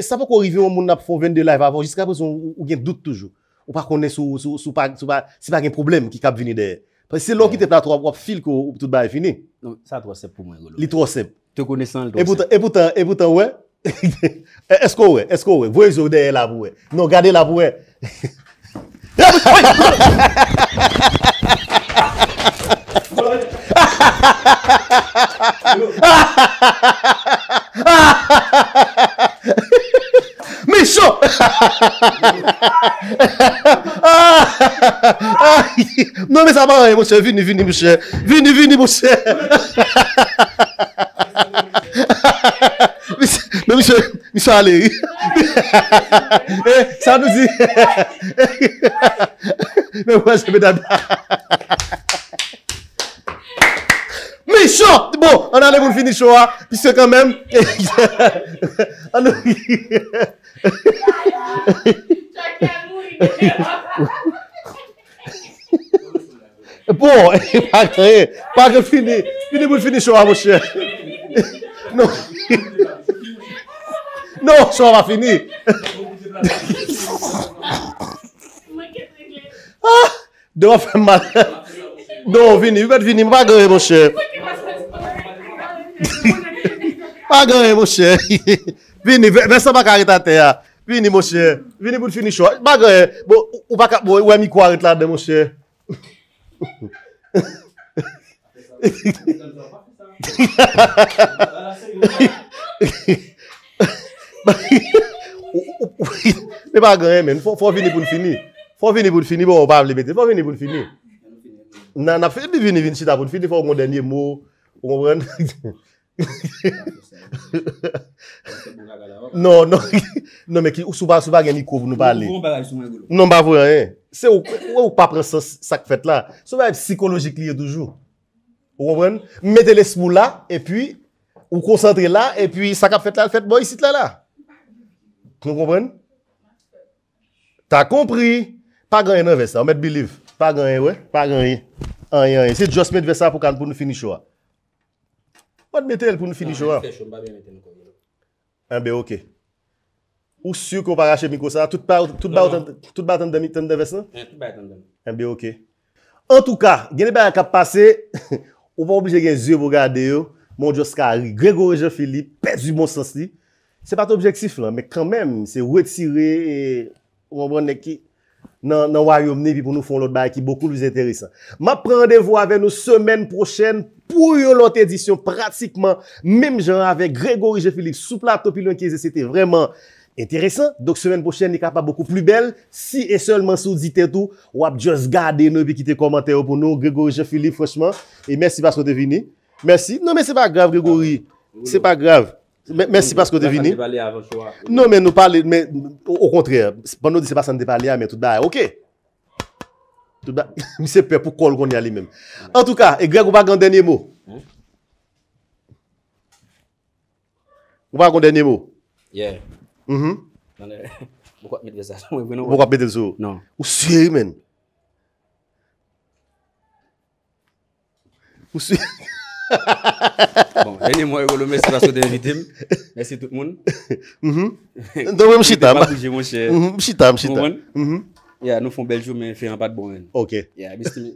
ça va qu'on revient au monde pour 22 Live avant, jusqu'à présent, on y a doute toujours On part connaître si il n'y a pas un problème qui est venu derrière Parce que si l'on quitte, il y a trois profils que tout le monde a fini Et pourtant, ouais Est-ce que ouais, est-ce que ouais Voyez-vous derrière la bouée Non, regardez la bouée Ha ha ha ha ha. Ha ha ha ha ha ha. Me sou. Ha ha ha ha ha. Non me sabab anye, monsen. Vi ny vini monsen. Vi ny vini monsen. Ha ha ha ha ha. Ja nou di edan. Ha ha ha ha. Bon, an ale moun finit chowa Pis se kan men Bon, an ale moun finit chowa Non, chowa finit Non, finit, moun finit chowa Bagre monshe Vini, vese baka ritate ya ah. Vini monshe Vini poun fini sho Bagre, bo, ou baka, bo, ou emi kou arit la de monshe Bagre men, fò vini poun fini Fò vini poun fini, bo, ou bavle bete Fò vini poun fini Nan, nan, fè mi vini vini sita poun fini Fò ou gwen denye mou, ou gwen... Non, non Non, men ki, ou souba, souba gen yon kouv nou pale Non, mba vwe anye Se ou, ou ou pa prensan sak fèt la Soube ap psikolojik liye doujou Ou konpren? Mète les mou la, e pi Ou konsantre la, e pi sak ap fèt la, fèt boy sit la la Non konpren? Ta kompri Pa ganye nan vèsa, ou met believe Pa ganye, wè, pa ganye Anye, anye, si just met vèsa pou kan pou nou fini chowa Ouad metel pou nou fini jwa? Nan, anbe ok. Ou syou kon pa rache mikosa? Tout pa, tout pa tan dami tan deves nan? Anbe ok. En tou ka, geni pa an kap pase, ou pa oublije gen zye voga de yo, moun Djoska Ari, Gregor Ejefili, pe zy monsans li, se pat objekstif lan, me kran men, se wetire, ou anbe anek ki nan waryom ne, pi pou nou fon lot ba, ki bokou l viz enteresan. Ma prende vou ave nou semen prochenne, Pou yon lote edisyon pratikman. Mem jan ave Grégory Jefili. Soupla topi lwenkeze. Sete vreman enteresan. Donk semen pochen ni ka pa beko plu bel. Si e solman souzite tou. Wap just gade nou bi kite komante ou pou nou. Grégory Jefili fweshman. E mersi pasko te vini. Mersi. Non men se pa grav Grégory. Se pa grav. Mersi pasko te vini. Mersi pasko te vali avon chwa. Non men nou pale. Au kontre. Pou nou di se pasko te vali avon chwa. Ok. Misepe pou kol kon yali men En tou ka, e Greg ou bagan denye mou hmm? Ou bagan denye mou Yeah Mou kwa pedel zo Mou kwa pedel zo Mou siye men Mou siye Bon, enye mou e golo mese Rasyon denye vitim, mese tout moun Mou mwen mwishita Mwishita mwishita Mou mwen mwishita Ya nou fon beljou men, fè an pad bon men. Ok. Ya, misti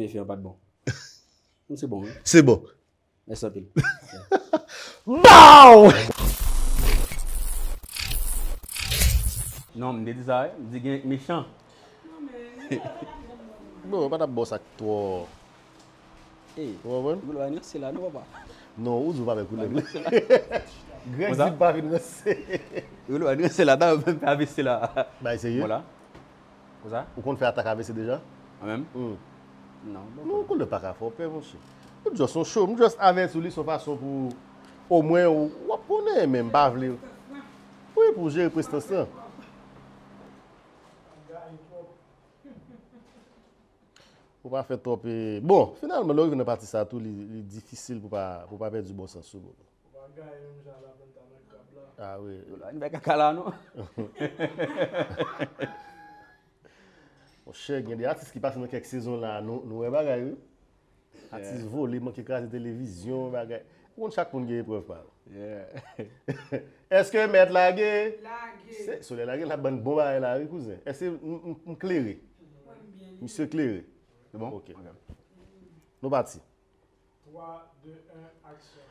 men fè an pad bon. Mwen se bon men. Se bon. Mwen se bon. Mwen se bon. Non mwen de dizay, mwen di gen mechan. Non men. Mwen wè pa ta bòs ak to. Hey. Wè wè? Mwen wè an yon selan wè wè wè. Non, ou zou wè wè koun lè. Mwen wè an yon selan. Gwè yon selan. Mwen wè an yon selan. Mwen wè an yon selan. Mwen wè an yon selan. Ou kon fè atak avè se deja? A ah, mèm? Hmm. Non. Bon, non, bon. kon lè pa ka fò. Pè vò sè. Mèm jò sò chò. Mèm jò sò avè sò li sò fà sò pou ou mwen ou wap mèm mèm bav li. Ou yè pou jè ripwè stò sè? Pou pa fè topè. Bon, final mè lò yè vè nè pati sa tout li di fisi pou pa pè di bò sè sò. Pou pa gè yè yè mèm jè ala mèm kama kama. A wè. Yè yè yè yè yè yè yè. O chè gen di atis ki passe nou kèk sezon la nou e bagay ou. Atis vou li mwen ki kaze televizyon bagay. O chèk pou nge e preu pa. Eske mèd lage? Lage. Sè sou lè lage la ban bon bagay la re kouzè. Esè moun kleri? Moun kleri. Moun se kleri. Moun kleri. Nou bati. 3, 2, 1, aksyon.